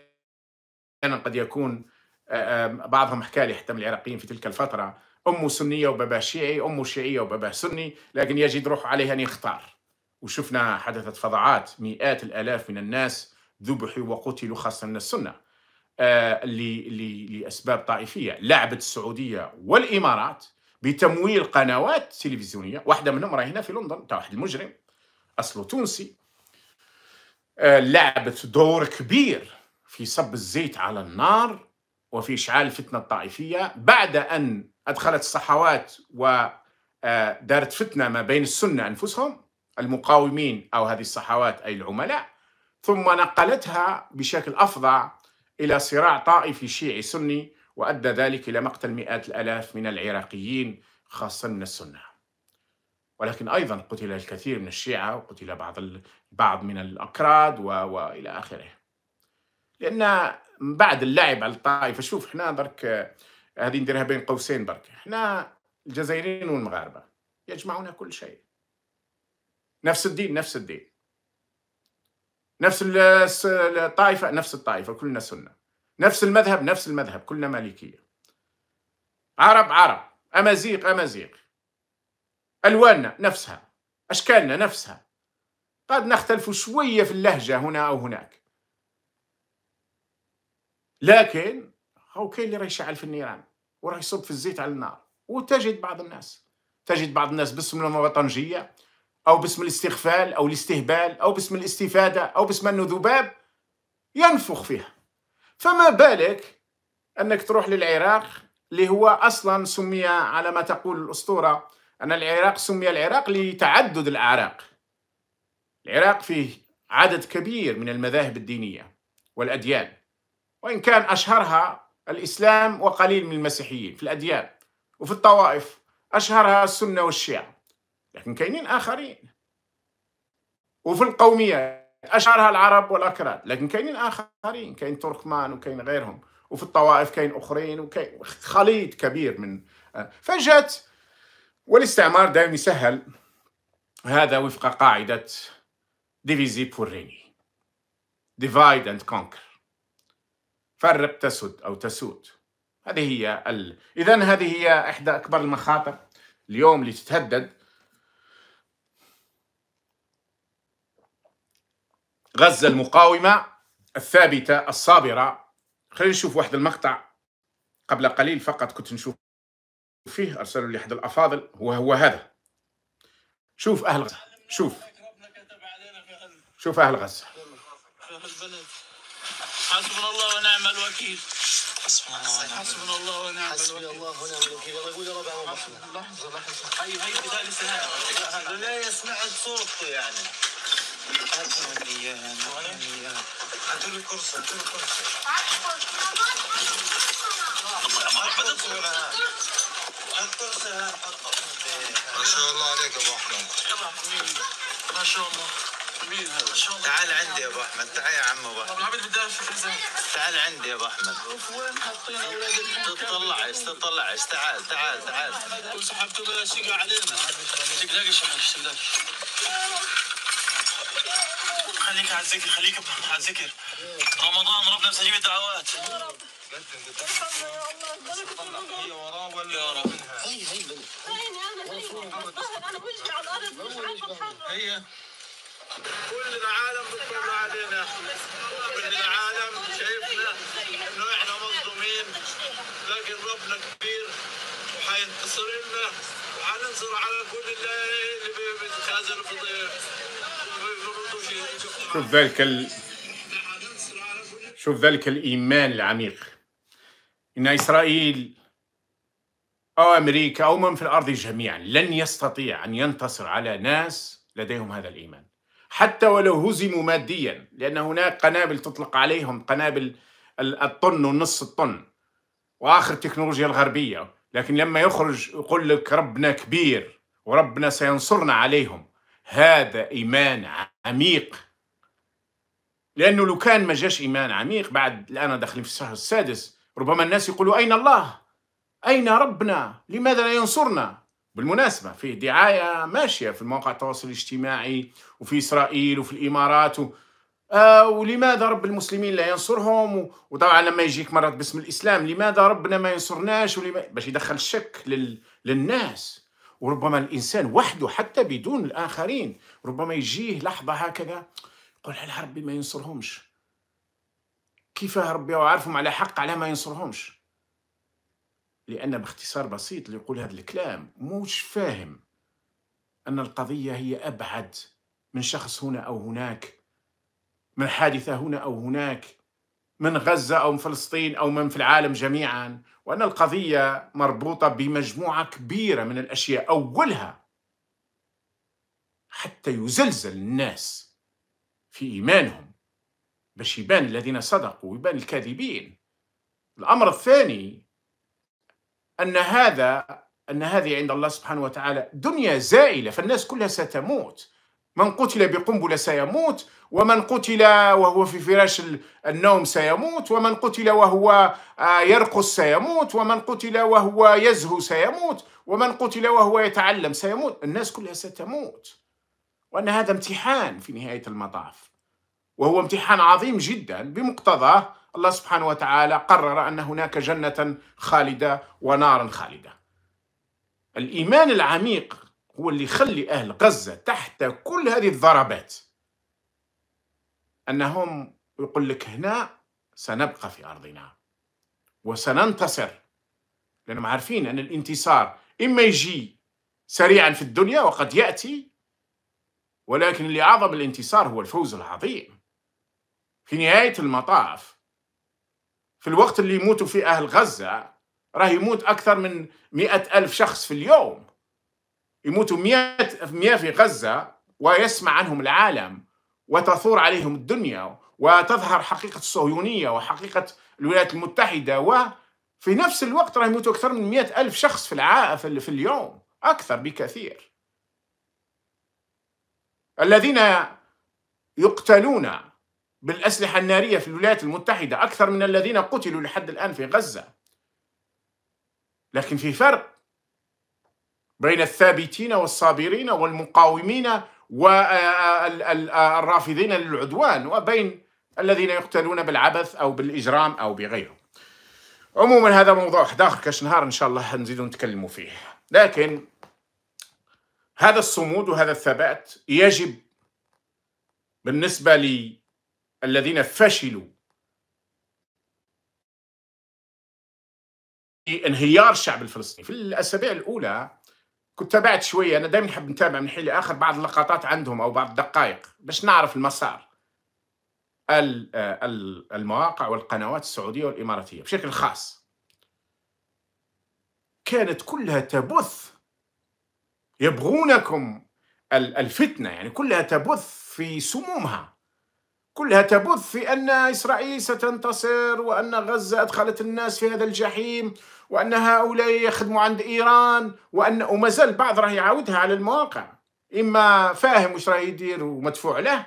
قد يكون آه، آه، بعضهم حكى لي حتى من العراقيين في تلك الفتره امه سنيه وباباه شيعي، امه شيعيه وباباه سني، لكن يجد روحه عليه ان يختار. وشفنا حدثت فظاعات مئات الالاف من الناس ذبحوا وقتلوا خاصه من السنه. آه، لاسباب طائفيه لعبت السعوديه والامارات بتمويل قنوات تلفزيونيه واحده منهم راهي هنا في لندن تاع واحد المجرم اصله تونسي آه، لعبت دور كبير في صب الزيت على النار وفي اشعال الفتنه الطائفيه بعد ان ادخلت الصحوات ودارت آه، فتنه ما بين السنه انفسهم المقاومين او هذه الصحوات اي العملاء ثم نقلتها بشكل افظع إلى صراع طائفي شيعي سني وأدى ذلك إلى مقتل مئات الآلاف من العراقيين خاصة من السنة ولكن أيضا قتل الكثير من الشيعة وقتل بعض البعض من الأكراد و... وإلى آخره لأن من بعد اللعب على الطائفة شوف احنا درك هذه نديرها بين قوسين درك احنا الجزائريين والمغاربة يجمعون كل شيء نفس الدين نفس الدين نفس الطائفة نفس الطائفة كلنا سنة نفس المذهب نفس المذهب كلنا مالكية عرب عرب أمازيغ أمازيغ ألواننا نفسها أشكالنا نفسها قد نختلف شوية في اللهجة هنا أو هناك لكن هو كاين اللي راه يشعل في النيران وراه يصب في الزيت على النار وتجد بعض الناس تجد بعض الناس باسم الوطنجية أو باسم الاستغفال أو الاستهبال أو باسم الاستفادة أو باسم أنه ذباب ينفخ فيها فما بالك أنك تروح للعراق اللي هو أصلا سمي على ما تقول الأسطورة أن العراق سمي العراق لتعدد الأعراق العراق فيه عدد كبير من المذاهب الدينية والأديان وإن كان أشهرها الإسلام وقليل من المسيحيين في الأديان وفي الطوائف أشهرها السنة والشيعة لكن كاينين اخرين وفي القوميه اشعرها العرب والاكراد لكن كاينين اخرين كاين تركمان وكاين غيرهم وفي الطوائف كاين اخرين وكاين خليط كبير من آه، فجات والاستعمار دائما يسهل هذا وفق قاعده ديفيزي بوريني ديفايد اند كونكر فرق تسد او تسود هذه هي ال... اذا هذه هي احدى اكبر المخاطر اليوم اللي تتهدد غزة المقاومة الثابتة الصابرة خلينا نشوف واحد المقطع قبل قليل فقط كنت نشوف فيه أرسلوا لي أحد الأفاضل وهو هذا شوف أهل غزة شوف شوف أهل غزة حسبنا الله ونعم الوكيل حسبنا الله ونعم حسبنا الله ونعم حسبنا الله ونعم الوكيل الله يقول ربع لحظه لحظه اي أيوة، هي لا يسمع صوته يعني ما شاء الله عليك ابو احمد ما شاء الله تعال عندي يا ابو احمد تعال يا عم ابو احمد تعال عندي يا ابو احمد تطلع تطلع تطلعش تعال تعال تعال كل سحبته بلا شقة علينا خليك على الذكر خليك على الذكر رمضان ربنا مستجيب الدعوات يا رب هي كل العالم بتطلع علينا كل العالم شايفنا انه احنا مظلومين لكن ربنا كبير وحينتصر لنا وحننصر على كل اللي بيتخاذلوا في شوف ذلك ال... شوف ذلك الإيمان العميق إن إسرائيل أو أمريكا أو من في الأرض جميعا لن يستطيع أن ينتصر على ناس لديهم هذا الإيمان حتى ولو هزموا ماديا لأن هناك قنابل تطلق عليهم قنابل الطن ونص الطن وآخر التكنولوجيا الغربية لكن لما يخرج يقول لك ربنا كبير وربنا سينصرنا عليهم هذا إيمان عميق لأنه لو كان ما جاش إيمان عميق بعد الآن داخلين في الشهر السادس ربما الناس يقولوا أين الله؟ أين ربنا؟ لماذا لا ينصرنا؟ بالمناسبة فيه دعاية ماشية في المواقع التواصل الاجتماعي وفي إسرائيل وفي الإمارات و... آه ولماذا رب المسلمين لا ينصرهم و... وطبعا لما يجيك مرات باسم الإسلام لماذا ربنا ما ينصرناش ولما... باش يدخل الشك لل... للناس وربما الإنسان وحده حتى بدون الآخرين ربما يجيه لحظة هكذا يقول على ربي ما ينصرهمش كيف ربي وعارفهم على حق على ما ينصرهمش لأن باختصار بسيط اللي يقول هذا الكلام موش فاهم أن القضية هي أبعد من شخص هنا أو هناك من حادثة هنا أو هناك من غزة أو من فلسطين أو من في العالم جميعا وأن القضية مربوطة بمجموعة كبيرة من الأشياء أولها حتى يزلزل الناس في إيمانهم باش يبان الذين صدقوا ويبان الكاذبين الأمر الثاني أن هذا أن هذه عند الله سبحانه وتعالى دنيا زائلة فالناس كلها ستموت من قتل بقنبلة سيموت ومن قتل وهو في فراش النوم سيموت ومن قتل وهو آه، يرقص سيموت ومن قتل وهو يزهو سيموت ومن قتل وهو يتعلم سيموت الناس كلها ستموت وأن هذا امتحان في نهاية المطاف وهو امتحان عظيم جدا بمقتضاه الله سبحانه وتعالى قرر أن هناك جنة خالدة ونار خالدة الإيمان العميق هو اللي يخلي أهل غزة تحت كل هذه الضربات أنهم يقول لك هنا سنبقى في أرضنا وسننتصر لأنهم عارفين أن الانتصار إما يجي سريعا في الدنيا وقد يأتي ولكن اللي أعظم الانتصار هو الفوز العظيم في نهاية المطاف في الوقت اللي يموتوا فيه أهل غزة راه يموت أكثر من مئة ألف شخص في اليوم يموتوا 100 100 في غزه ويسمع عنهم العالم وتثور عليهم الدنيا وتظهر حقيقه الصهيونيه وحقيقه الولايات المتحده وفي نفس الوقت راه يموتوا اكثر من 100 الف شخص في في اليوم اكثر بكثير الذين يقتلون بالاسلحه الناريه في الولايات المتحده اكثر من الذين قتلوا لحد الان في غزه لكن في فرق بين الثابتين والصابرين والمقاومين والرافضين للعدوان وبين الذين يقتلون بالعبث أو بالإجرام أو بغيره عموما هذا موضوع داخل كاش نهار إن شاء الله نزيد نتكلموا فيه لكن هذا الصمود وهذا الثبات يجب بالنسبة للذين فشلوا في انهيار الشعب الفلسطيني في الأسابيع الأولى كنت تابعت شويه انا دائما نحب نتابع من حين لاخر بعض اللقطات عندهم او بعض الدقائق باش نعرف المسار المواقع والقنوات السعوديه والاماراتيه بشكل خاص كانت كلها تبث يبغونكم الفتنه يعني كلها تبث في سمومها كلها تبث في أن إسرائيل ستنتصر وأن غزة أدخلت الناس في هذا الجحيم وأن هؤلاء يخدموا عند إيران وأن وما زال بعض راه يعاودها على المواقع إما فاهم واش راه يدير ومدفوع له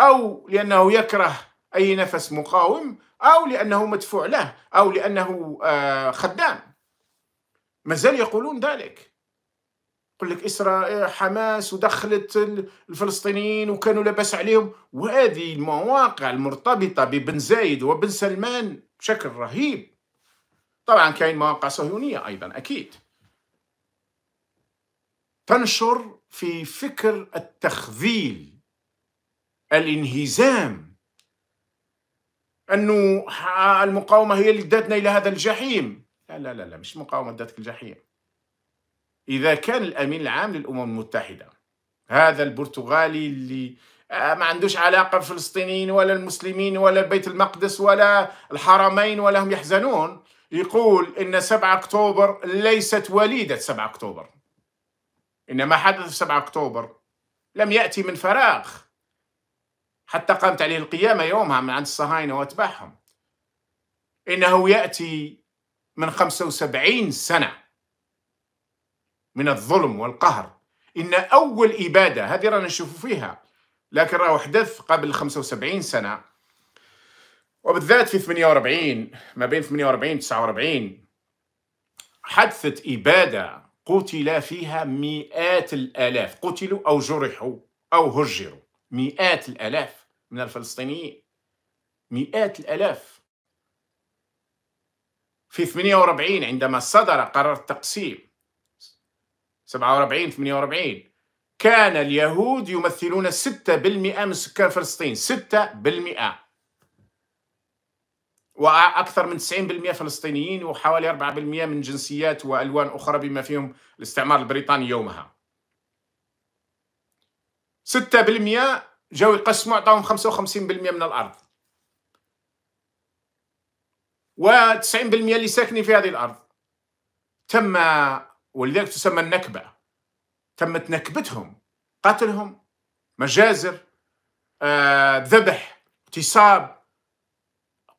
أو لأنه يكره أي نفس مقاوم أو لأنه مدفوع له أو لأنه آه، خدام ما زال يقولون ذلك يقول لك اسرائيل حماس ودخلت الفلسطينيين وكانوا لاباس عليهم وهذه المواقع المرتبطه ببن زايد وبن سلمان بشكل رهيب طبعا كاين مواقع صهيونيه ايضا اكيد تنشر في فكر التخذيل الانهزام انه المقاومه هي اللي ادتنا الى هذا الجحيم لا لا لا, مش مقاومه ادتك الجحيم إذا كان الأمين العام للأمم المتحدة هذا البرتغالي اللي آه، ما عندوش علاقة بالفلسطينيين ولا المسلمين ولا بيت المقدس ولا الحرمين ولا هم يحزنون يقول إن 7 أكتوبر ليست وليدة 7 أكتوبر إن ما حدث في 7 أكتوبر لم يأتي من فراغ حتى قامت عليه القيامة يومها من عند الصهاينة وأتباعهم إنه يأتي من 75 سنة من الظلم والقهر إن أول إبادة هذه رانا نشوف فيها لكن راهو حدث قبل 75 سنة وبالذات في 48 ما بين 48 و 49 حدثت إبادة قتل فيها مئات الآلاف قتلوا أو جرحوا أو هجروا مئات الآلاف من الفلسطينيين مئات الآلاف في 48 عندما صدر قرار التقسيم 47 48 كان اليهود يمثلون 6% من سكان فلسطين 6% واكثر من 90% فلسطينيين وحوالي 4% من جنسيات والوان اخرى بما فيهم الاستعمار البريطاني يومها 6% جاوا يقسموا عطاهم 55% من الارض و90% اللي ساكنين في هذه الارض تم ولذلك تسمى النكبة تمت نكبتهم قتلهم مجازر آه، ذبح اغتصاب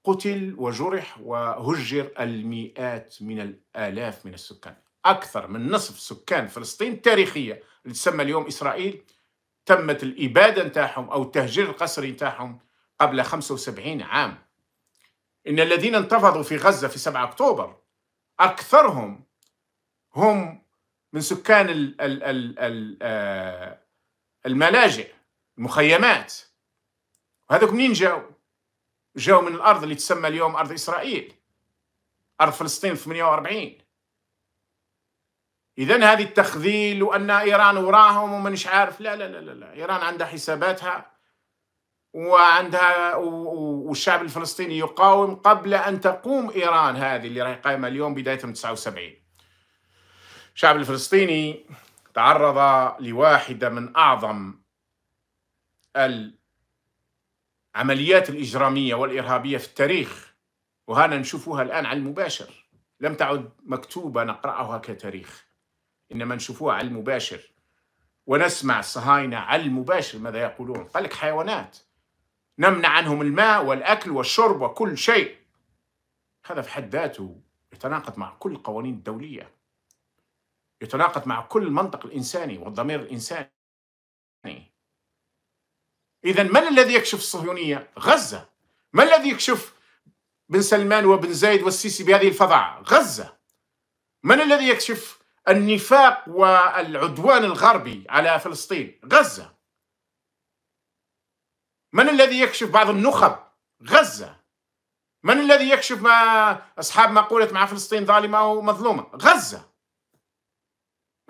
قتل وجرح وهجر المئات من الآلاف من السكان أكثر من نصف سكان فلسطين التاريخية اللي تسمى اليوم إسرائيل تمت الإبادة نتاعهم أو التهجير القسري نتاعهم قبل 75 عام إن الذين انتفضوا في غزة في 7 أكتوبر أكثرهم هم من سكان ال ال ال الـ آه، الملاجئ المخيمات وهذوك منين جاوا؟ جاوا من الارض اللي تسمى اليوم ارض اسرائيل ارض فلسطين 48 اذا هذه التخذيل وان ايران وراهم ومانيش عارف لا لا لا لا ايران عندها حساباتها وعندها والشعب الفلسطيني يقاوم قبل ان تقوم ايران هذه اللي راهي قايمه اليوم بدايه من 79 الشعب الفلسطيني تعرض لواحدة من أعظم العمليات الإجرامية والإرهابية في التاريخ وهنا نشوفها الآن على المباشر لم تعد مكتوبة نقرأها كتاريخ إنما نشوفوها على المباشر ونسمع الصهاينة على المباشر ماذا يقولون قال لك حيوانات نمنع عنهم الماء والأكل والشرب وكل شيء هذا في حد ذاته يتناقض مع كل القوانين الدولية يتناقض مع كل المنطق الإنساني والضمير الإنساني إذا من الذي يكشف الصهيونية؟ غزة ما الذي يكشف بن سلمان وبن زايد والسيسي بهذه الفظاعة؟ غزة من الذي يكشف النفاق والعدوان الغربي على فلسطين؟ غزة من الذي يكشف بعض النخب؟ غزة من الذي يكشف ما أصحاب مقولة مع فلسطين ظالمة ومظلومة؟ غزة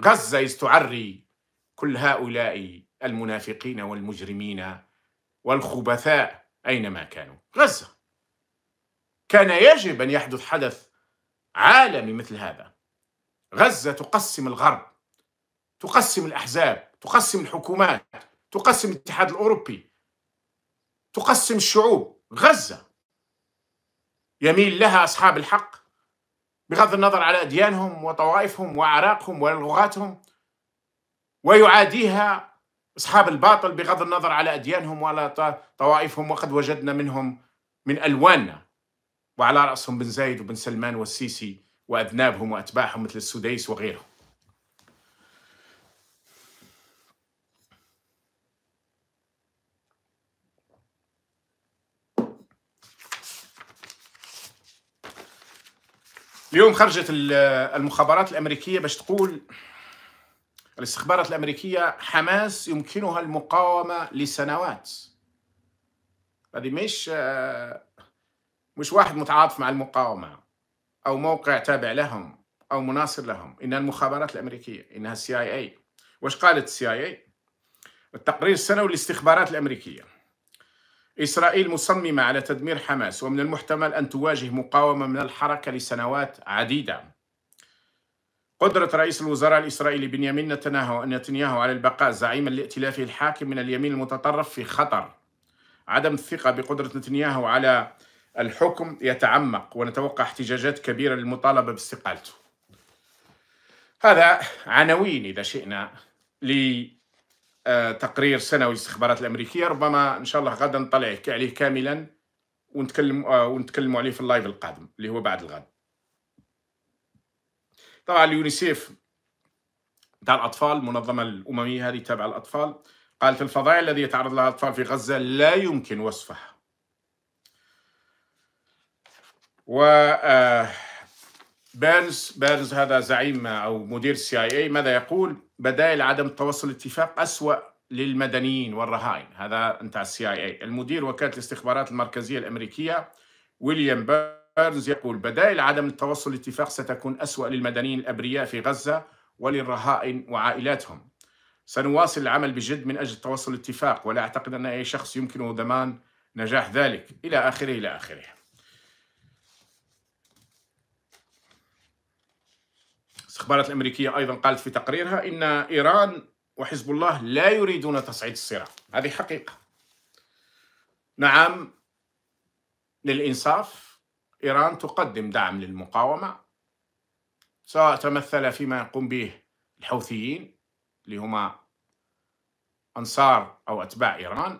غزة إذ تعري كل هؤلاء المنافقين والمجرمين والخبثاء أينما كانوا غزة كان يجب أن يحدث حدث عالمي مثل هذا غزة تقسم الغرب تقسم الأحزاب تقسم الحكومات تقسم الاتحاد الأوروبي تقسم الشعوب غزة يميل لها أصحاب الحق بغض النظر على أديانهم وطوائفهم وأعراقهم ولغاتهم ويعاديها أصحاب الباطل بغض النظر على أديانهم ولا طوائفهم وقد وجدنا منهم من ألواننا وعلى رأسهم بن زايد وبن سلمان والسيسي وأذنابهم وأتباعهم مثل السديس وغيرهم اليوم خرجت المخابرات الامريكيه باش تقول الاستخبارات الامريكيه حماس يمكنها المقاومه لسنوات هذه مش آه، مش واحد متعاطف مع المقاومه او موقع تابع لهم او مناصر لهم انها المخابرات الامريكيه انها السي اي اي واش قالت السي اي اي التقرير السنوي للاستخبارات الامريكيه إسرائيل مصممة على تدمير حماس ومن المحتمل أن تواجه مقاومة من الحركة لسنوات عديدة قدرة رئيس الوزراء الإسرائيلي بنيامين نتنياهو نتنياهو على البقاء زعيما لائتلافه الحاكم من اليمين المتطرف في خطر عدم الثقة بقدرة نتنياهو على الحكم يتعمق ونتوقع احتجاجات كبيرة للمطالبة باستقالته هذا عناوين إذا شئنا آه، تقرير سنوي للاستخبارات الامريكيه ربما ان شاء الله غدا نطلع عليه كاملا ونتكلم آه، ونتكلموا عليه في اللايف القادم اللي هو بعد الغد طبعا اليونيسيف تاع الاطفال المنظمه الامميه هذه تابعه للاطفال قالت الفظائع الذي يتعرض لها الاطفال في غزه لا يمكن وصفها و آه، بيرنز بيرنز هذا زعيم او مدير السي اي اي ماذا يقول بدائل عدم التوصل الاتفاق أسوأ للمدنيين والرهائن هذا انت على السي اي إيه. المدير وكالة الاستخبارات المركزية الأمريكية ويليام بيرنز يقول بدائل عدم التوصل الاتفاق ستكون أسوأ للمدنيين الأبرياء في غزة وللرهائن وعائلاتهم سنواصل العمل بجد من أجل التوصل الاتفاق ولا أعتقد أن أي شخص يمكنه ضمان نجاح ذلك إلى آخره إلى آخره الاستخبارات الامريكيه ايضا قالت في تقريرها ان ايران وحزب الله لا يريدون تصعيد الصراع هذه حقيقه نعم للانصاف ايران تقدم دعم للمقاومه سواء تمثل فيما يقوم به الحوثيين اللي هما انصار او اتباع ايران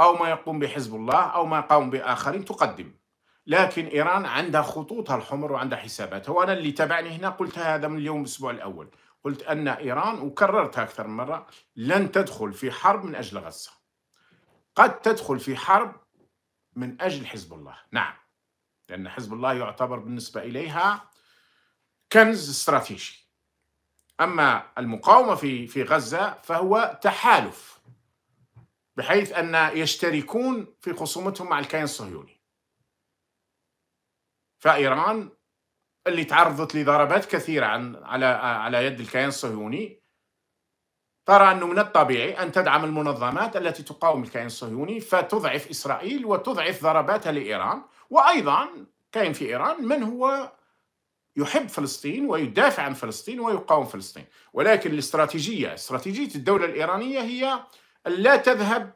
او ما يقوم به حزب الله او ما يقوم باخرين تقدم لكن ايران عندها خطوطها الحمر وعندها حساباتها وانا اللي تابعني هنا قلت هذا من اليوم الاسبوع الاول قلت ان ايران وكررتها اكثر من مره لن تدخل في حرب من اجل غزه قد تدخل في حرب من اجل حزب الله نعم لان حزب الله يعتبر بالنسبه اليها كنز استراتيجي اما المقاومه في في غزه فهو تحالف بحيث ان يشتركون في خصومتهم مع الكيان الصهيوني فايران اللي تعرضت لضربات كثيره عن على على يد الكيان الصهيوني ترى انه من الطبيعي ان تدعم المنظمات التي تقاوم الكيان الصهيوني فتضعف اسرائيل وتضعف ضرباتها لايران وايضا كاين في ايران من هو يحب فلسطين ويدافع عن فلسطين ويقاوم فلسطين ولكن الاستراتيجيه استراتيجيه الدوله الايرانيه هي لا تذهب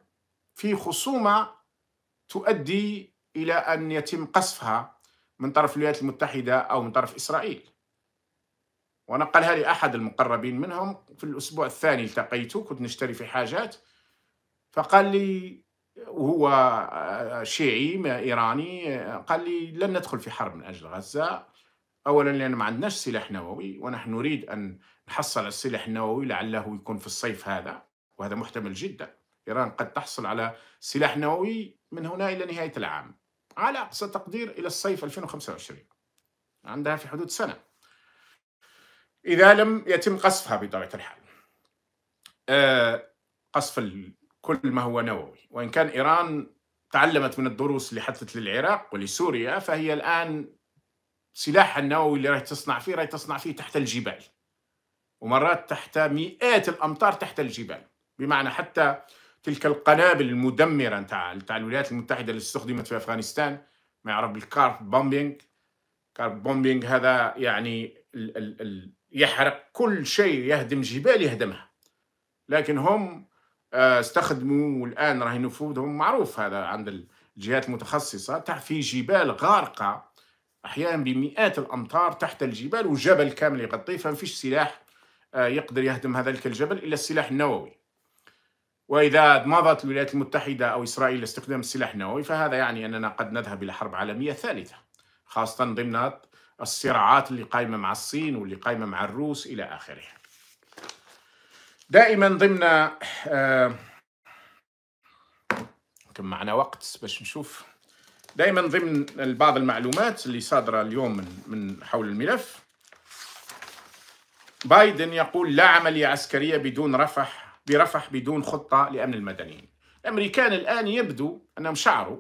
في خصومه تؤدي الى ان يتم قصفها من طرف الولايات المتحدة أو من طرف إسرائيل ونقلها لي أحد المقربين منهم في الأسبوع الثاني التقيته كنت نشتري في حاجات فقال لي وهو شيعي إيراني قال لي لن ندخل في حرب من أجل غزة أولا لأن ما عندناش سلاح نووي ونحن نريد أن نحصل السلاح النووي لعله يكون في الصيف هذا وهذا محتمل جدا إيران قد تحصل على سلاح نووي من هنا إلى نهاية العام على أقصى تقدير إلى الصيف 2025 عندها في حدود سنة إذا لم يتم قصفها بطبيعة الحال آه، قصف كل ما هو نووي وإن كان إيران تعلمت من الدروس اللي حدثت للعراق ولسوريا فهي الآن سلاحها النووي اللي راح تصنع فيه راح تصنع فيه تحت الجبال ومرات تحت مئات الامطار تحت الجبال بمعنى حتى تلك القنابل المدمره نتاع نتاع الولايات المتحده اللي استخدمت في افغانستان ما يعرف بالكارب بومبينج كارب بومبينج هذا يعني ال ال ال يحرق كل شيء يهدم جبال يهدمها لكن هم آه، استخدموا والان راهي نفوذهم معروف هذا عند الجهات المتخصصه تحت في جبال غارقه احيانا بمئات الامتار تحت الجبال وجبل كامل يغطيه فما فيش سلاح آه، يقدر يهدم هذا الجبل الا السلاح النووي وإذا مضت الولايات المتحدة أو إسرائيل لاستخدام السلاح النووي فهذا يعني أننا قد نذهب إلى حرب عالمية ثالثة خاصة ضمن الصراعات اللي قايمة مع الصين واللي قايمة مع الروس إلى آخره دائما ضمن آه كم معنا وقت باش نشوف دائما ضمن بعض المعلومات اللي صادرة اليوم من, من حول الملف بايدن يقول لا عملية عسكرية بدون رفح برفح بدون خطة لأمن المدنيين الأمريكان الآن يبدو أنهم شعروا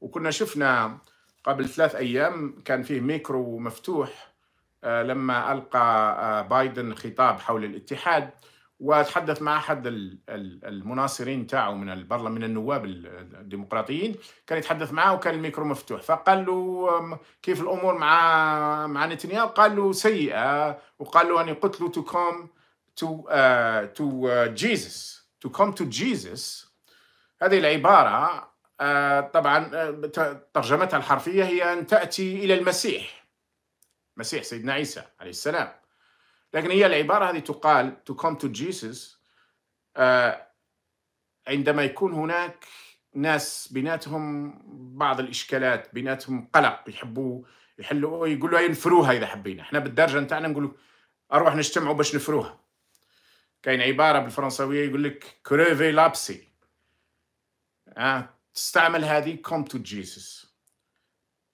وكنا شفنا قبل ثلاث أيام كان فيه ميكرو مفتوح آه، لما ألقى آه، بايدن خطاب حول الاتحاد وتحدث مع أحد المناصرين تاعه من البرلمان من النواب الديمقراطيين كان يتحدث معه وكان الميكرو مفتوح فقال له كيف الأمور مع مع نتنياهو قال له سيئة وقال له أني قتلتكم to uh, to uh, Jesus to come to Jesus هذه العبارة uh, طبعا آه، ترجمتها الحرفية هي أن تأتي إلى المسيح مسيح سيدنا عيسى عليه السلام لكن هي العبارة هذه تقال to come to Jesus آه، عندما يكون هناك ناس بيناتهم بعض الإشكالات بيناتهم قلق يحبوا يحلوا يقولوا ينفروها إذا حبينا احنا بالدرجة نتاعنا نقولوا أروح نجتمعوا باش نفروها كاين عباره بالفرنسويه يقول لك كروفي لابسي أه تستعمل هذه كوم تو جيسس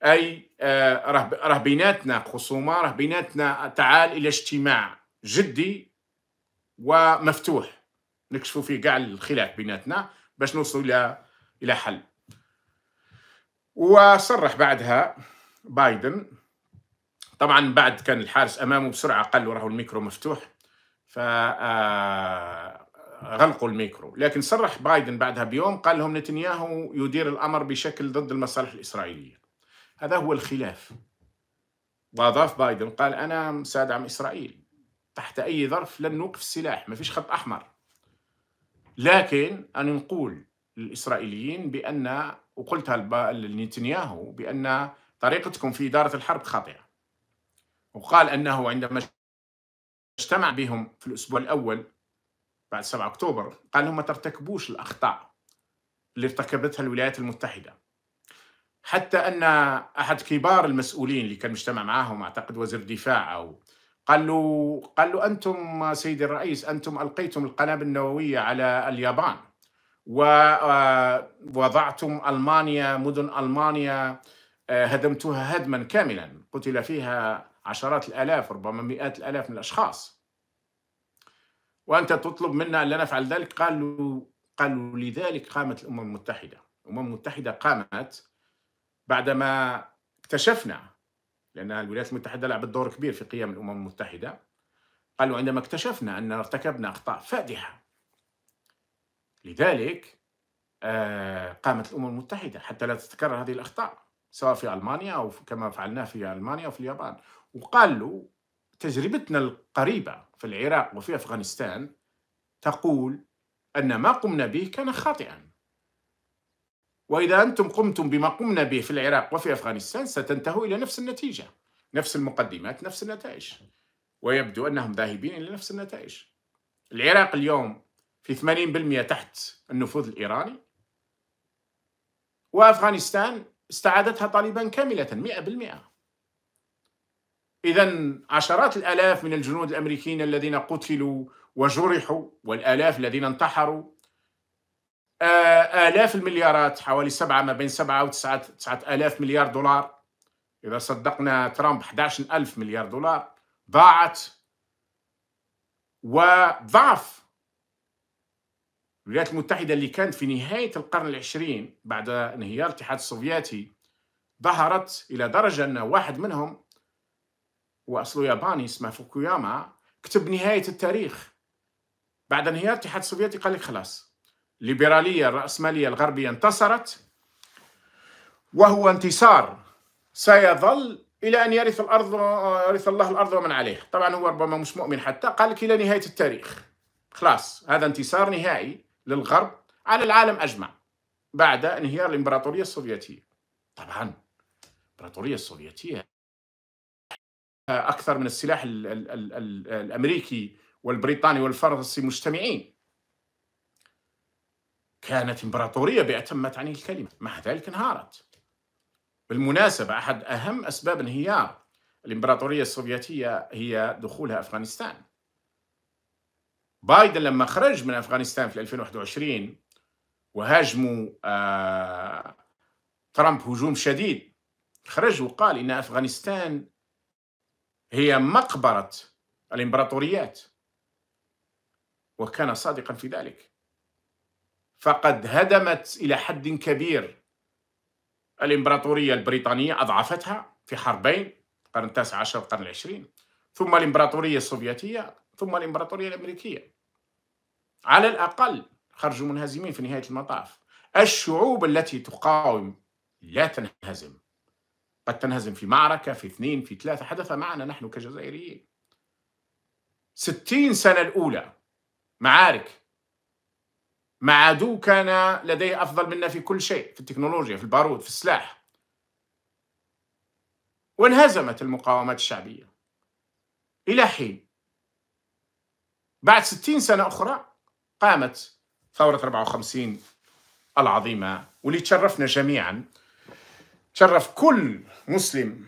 اي آه راه راه بيناتنا خصومه راه بيناتنا تعال الى اجتماع جدي ومفتوح نكشفوا فيه كاع الخلاف بيناتنا باش نوصلوا الى الى حل وصرح بعدها بايدن طبعا بعد كان الحارس امامه بسرعه قال له راهو الميكرو مفتوح فغلقوا آه، الميكرو لكن صرح بايدن بعدها بيوم قال لهم نتنياهو يدير الأمر بشكل ضد المصالح الإسرائيلية هذا هو الخلاف وأضاف بايدن قال أنا سأدعم إسرائيل تحت أي ظرف لن نوقف السلاح ما فيش خط أحمر لكن أن نقول للإسرائيليين بأن وقلتها لنتنياهو بأن طريقتكم في إدارة الحرب خاطئة وقال أنه عندما اجتمع بهم في الأسبوع الأول بعد 7 أكتوبر قال لهم ما ترتكبوش الأخطاء اللي ارتكبتها الولايات المتحدة حتى أن أحد كبار المسؤولين اللي كان مجتمع معاهم أعتقد وزير دفاع أو قال له قال له أنتم سيدي الرئيس أنتم ألقيتم القنابل النووية على اليابان ووضعتم آه، ألمانيا مدن ألمانيا آه، هدمتها هدما كاملا قتل فيها عشرات الآلاف ربما مئات الآلاف من الأشخاص وأنت تطلب منا أن لا نفعل ذلك قالوا قالوا لذلك قامت الأمم المتحدة الأمم المتحدة قامت بعدما اكتشفنا لأن الولايات المتحدة لعبت دور كبير في قيام الأمم المتحدة قالوا عندما اكتشفنا أن ارتكبنا أخطاء فادحة لذلك آه، قامت الأمم المتحدة حتى لا تتكرر هذه الأخطاء سواء في ألمانيا أو كما فعلناه في ألمانيا وفي اليابان وقال له تجربتنا القريبة في العراق وفي أفغانستان تقول أن ما قمنا به كان خاطئا وإذا أنتم قمتم بما قمنا به في العراق وفي أفغانستان ستنتهوا إلى نفس النتيجة نفس المقدمات نفس النتائج ويبدو أنهم ذاهبين إلى نفس النتائج العراق اليوم في 80% تحت النفوذ الإيراني وأفغانستان استعادتها طالبان كاملة 100% إذا عشرات الآلاف من الجنود الأمريكيين الذين قتلوا وجرحوا والآلاف الذين انتحروا آه، آلاف المليارات حوالي سبعة ما بين سبعة وتسعة تسعة آلاف مليار دولار إذا صدقنا ترامب 11 ألف مليار دولار ضاعت وضعف الولايات المتحدة اللي كانت في نهاية القرن العشرين بعد انهيار الاتحاد السوفيتي ظهرت إلى درجة أن واحد منهم واصله ياباني اسمه فوكوياما كتب نهايه التاريخ بعد انهيار الاتحاد السوفيتي قال لك خلاص الليبراليه الراسماليه الغربيه انتصرت وهو انتصار سيظل الى ان يرث الارض يرث الله الارض ومن عليه طبعا هو ربما مش مؤمن حتى قال لك الى نهايه التاريخ خلاص هذا انتصار نهائي للغرب على العالم اجمع بعد انهيار الامبراطوريه السوفيتيه طبعا الامبراطوريه السوفيتيه اكثر من السلاح الـ الـ الـ الـ الامريكي والبريطاني والفرنسي مجتمعين كانت امبراطوريه باتم تعنيه الكلمه مع ذلك انهارت بالمناسبه احد اهم اسباب انهيار الامبراطوريه السوفيتيه هي دخولها افغانستان بايدن لما خرج من افغانستان في 2021 وهاجموا آه ترامب هجوم شديد خرج وقال ان افغانستان هي مقبرة الإمبراطوريات وكان صادقا في ذلك فقد هدمت إلى حد كبير الإمبراطورية البريطانية أضعفتها في حربين القرن التاسع عشر والقرن العشرين ثم الإمبراطورية السوفيتية ثم الإمبراطورية الأمريكية على الأقل خرجوا منهزمين في نهاية المطاف الشعوب التي تقاوم لا تنهزم قد تنهزم في معركة في اثنين في ثلاثة حدث معنا نحن كجزائريين ستين سنة الأولى معارك مع عدو كان لديه أفضل منا في كل شيء في التكنولوجيا في البارود في السلاح وانهزمت المقاومات الشعبية إلى حين بعد ستين سنة أخرى قامت ثورة 54 العظيمة واللي تشرفنا جميعا تشرف كل مسلم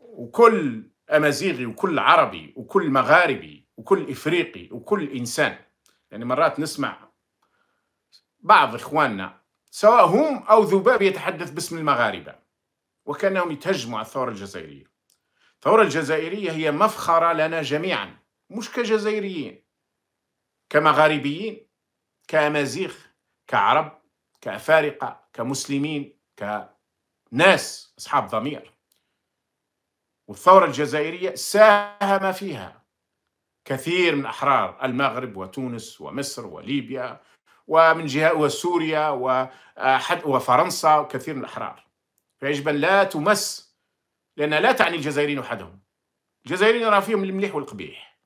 وكل امازيغي وكل عربي وكل مغاربي وكل افريقي وكل انسان يعني مرات نسمع بعض اخواننا سواء هم او ذباب يتحدث باسم المغاربه وكانهم يتهجموا على الثوره الجزائريه الثوره الجزائريه هي مفخره لنا جميعا مش كجزائريين كمغاربيين كامازيغ كعرب كافارقه كمسلمين ك ناس أصحاب ضمير والثورة الجزائرية ساهم فيها كثير من أحرار المغرب وتونس ومصر وليبيا ومن جهة وسوريا وفرنسا وكثير من الأحرار فيجب أن لا تمس لأنها لا تعني الجزائريين وحدهم الجزائريين راه فيهم المليح والقبيح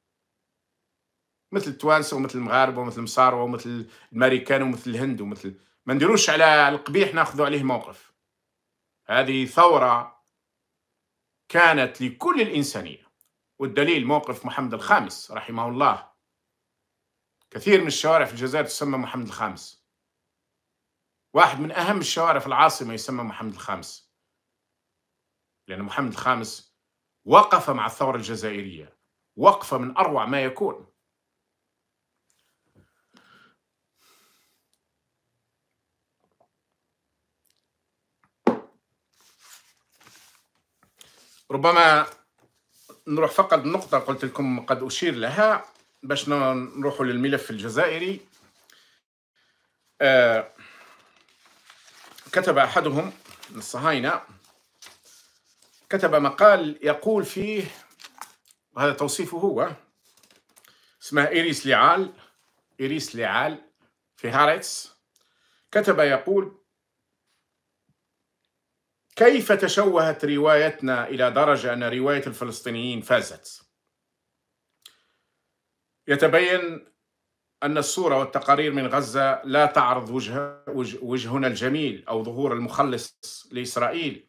مثل التوانسه ومثل المغاربه ومثل المصاروه ومثل الامريكان ومثل الهند ومثل ما نديروش على القبيح ناخذوا عليه موقف هذه ثورة كانت لكل الإنسانية والدليل موقف محمد الخامس رحمه الله كثير من الشوارع في الجزائر تسمى محمد الخامس واحد من أهم الشوارع في العاصمة يسمى محمد الخامس لأن محمد الخامس وقف مع الثورة الجزائرية وقفة من أروع ما يكون ربما نروح فقط نقطة قلت لكم قد أشير لها باش نروحوا للملف الجزائري آه، كتب أحدهم من الصهاينة كتب مقال يقول فيه وهذا توصيفه هو اسمه إيريس ليعال إيريس ليعال في هارتس كتب يقول كيف تشوهت روايتنا إلى درجة أن رواية الفلسطينيين فازت؟ يتبين أن الصورة والتقارير من غزة لا تعرض وجه وجهنا الجميل أو ظهور المخلص لإسرائيل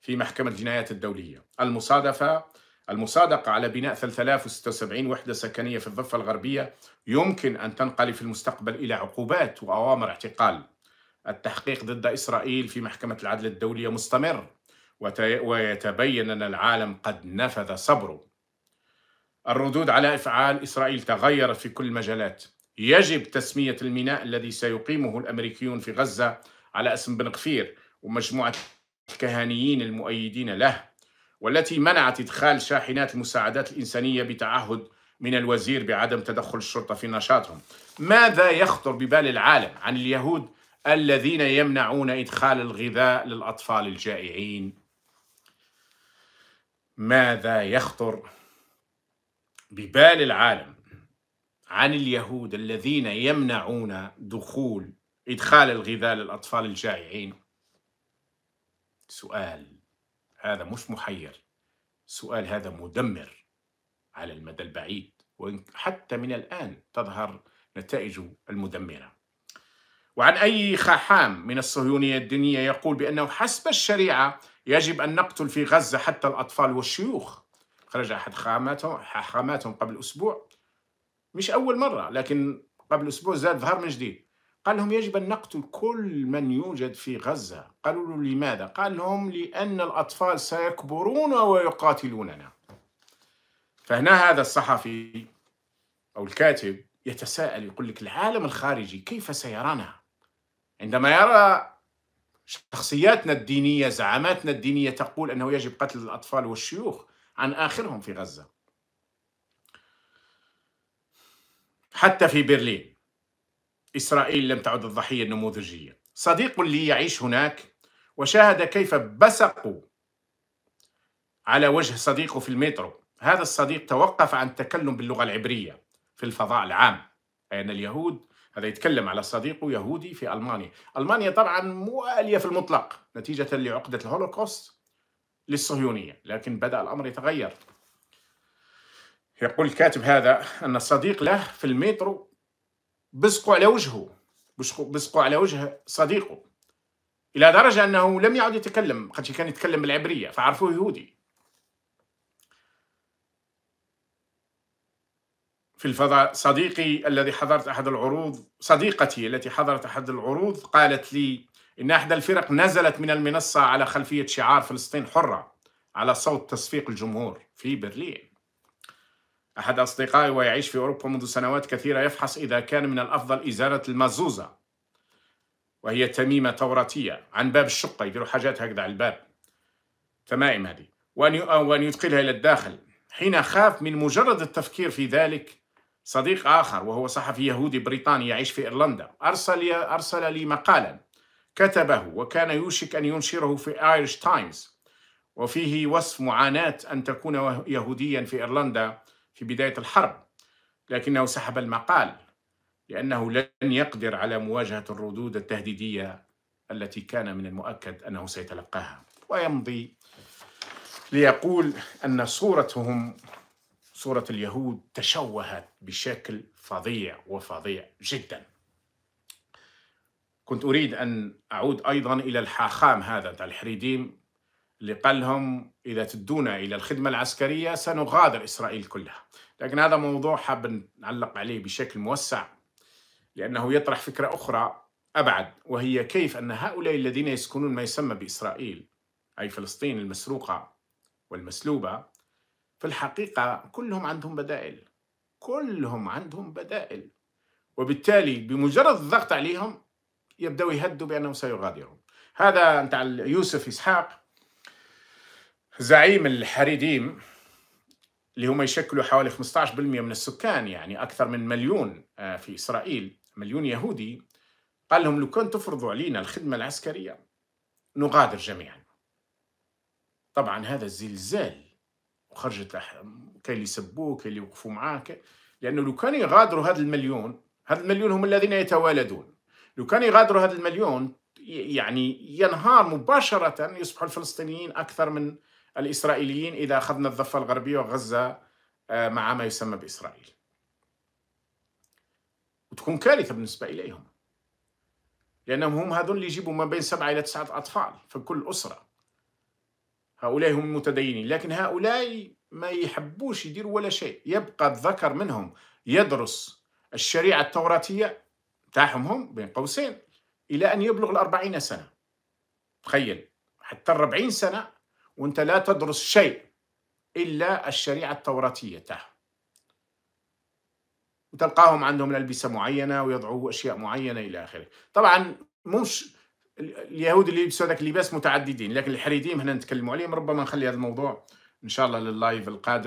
في محكمة الجنايات الدولية المصادفة المصادقة على بناء 3076 وحدة سكنية في الضفة الغربية يمكن أن تنقل في المستقبل إلى عقوبات وأوامر اعتقال التحقيق ضد إسرائيل في محكمة العدل الدولية مستمر ويتبين أن العالم قد نفذ صبره الردود على إفعال إسرائيل تغيرت في كل المجالات يجب تسمية الميناء الذي سيقيمه الأمريكيون في غزة على اسم بن غفير ومجموعة الكهانيين المؤيدين له والتي منعت إدخال شاحنات المساعدات الإنسانية بتعهد من الوزير بعدم تدخل الشرطة في نشاطهم ماذا يخطر ببال العالم عن اليهود الذين يمنعون إدخال الغذاء للأطفال الجائعين ماذا يخطر ببال العالم عن اليهود الذين يمنعون دخول إدخال الغذاء للأطفال الجائعين سؤال هذا مش محير سؤال هذا مدمر على المدى البعيد وحتى من الآن تظهر نتائجه المدمره وعن أي خاحام من الصهيونية الدينية يقول بأنه حسب الشريعة يجب أن نقتل في غزة حتى الأطفال والشيوخ خرج أحد خاماتهم, قبل أسبوع مش أول مرة لكن قبل أسبوع زاد ظهر من جديد قال لهم يجب أن نقتل كل من يوجد في غزة قالوا له لماذا؟ قال لهم لأن الأطفال سيكبرون ويقاتلوننا فهنا هذا الصحفي أو الكاتب يتساءل يقول لك العالم الخارجي كيف سيرانا عندما يرى شخصياتنا الدينية زعاماتنا الدينية تقول أنه يجب قتل الأطفال والشيوخ عن آخرهم في غزة حتى في برلين إسرائيل لم تعد الضحية النموذجية صديق لي يعيش هناك وشاهد كيف بسقوا على وجه صديقه في المترو هذا الصديق توقف عن التكلم باللغة العبرية في الفضاء العام أي اليهود هذا يتكلم على صديقه يهودي في ألمانيا ألمانيا طبعا موالية في المطلق نتيجة لعقدة الهولوكوست للصهيونية لكن بدأ الأمر يتغير يقول الكاتب هذا أن الصديق له في المترو بصقوا على وجهه بصقوا على وجه صديقه إلى درجة أنه لم يعد يتكلم قد كان يتكلم بالعبرية فعرفوه يهودي في الفضاء صديقي الذي حضرت أحد العروض صديقتي التي حضرت أحد العروض قالت لي إن أحد الفرق نزلت من المنصة على خلفية شعار فلسطين حرة على صوت تصفيق الجمهور في برلين أحد أصدقائي ويعيش في أوروبا منذ سنوات كثيرة يفحص إذا كان من الأفضل إزالة المزوزة وهي تميمة توراتية عن باب الشقة يديروا حاجات هكذا على الباب تمائم هذه وأن وأن يدخلها إلى الداخل حين خاف من مجرد التفكير في ذلك صديق آخر وهو صحفي يهودي بريطاني يعيش في إيرلندا أرسل, أرسل لي مقالا كتبه وكان يوشك أن ينشره في آيرش تايمز وفيه وصف معاناة أن تكون يهوديا في إيرلندا في بداية الحرب لكنه سحب المقال لأنه لن يقدر على مواجهة الردود التهديدية التي كان من المؤكد أنه سيتلقاها ويمضي ليقول أن صورتهم صورة اليهود تشوهت بشكل فظيع وفظيع جدا كنت أريد أن أعود أيضا إلى الحاخام هذا الحريديم اللي قال لهم إذا تدونا إلى الخدمة العسكرية سنغادر إسرائيل كلها لكن هذا موضوع حاب نعلق عليه بشكل موسع لأنه يطرح فكرة أخرى أبعد وهي كيف أن هؤلاء الذين يسكنون ما يسمى بإسرائيل أي فلسطين المسروقة والمسلوبة في الحقيقة كلهم عندهم بدائل كلهم عندهم بدائل وبالتالي بمجرد الضغط عليهم يبدأوا يهدوا بأنهم سيغادرون هذا نتاع يوسف إسحاق زعيم الحريديم اللي هم يشكلوا حوالي 15% من السكان يعني أكثر من مليون آه، في إسرائيل مليون يهودي قال لهم لو كان تفرضوا علينا الخدمة العسكرية نغادر جميعا طبعا هذا الزلزال وخرجت كاين اللي يسبوه كاين اللي يوقفوا معاه لانه لو كان يغادروا هذا المليون هذا المليون هم الذين يتوالدون لو كان يغادروا هذا المليون يعني ينهار مباشره يصبح الفلسطينيين اكثر من الاسرائيليين اذا اخذنا الضفه الغربيه وغزه آه، مع ما يسمى باسرائيل. وتكون كارثه بالنسبه اليهم. لانهم هم هذول اللي يجيبوا ما بين سبعه الى تسعه اطفال في كل اسره. هؤلاء هم المتدينين لكن هؤلاء ما يحبوش يديروا ولا شيء يبقى الذكر منهم يدرس الشريعة التوراتية تاعهم هم بين قوسين إلى أن يبلغ الأربعين سنة تخيل حتى الربعين سنة وانت لا تدرس شيء إلا الشريعة التوراتية تاعهم وتلقاهم عندهم الألبسة معينة ويضعوا أشياء معينة إلى آخره طبعا مش اليهود اللي يلبسوا هذاك اللباس متعددين لكن الحريديم هنا نتكلموا عليهم ربما نخلي هذا الموضوع ان شاء الله لللايف القادم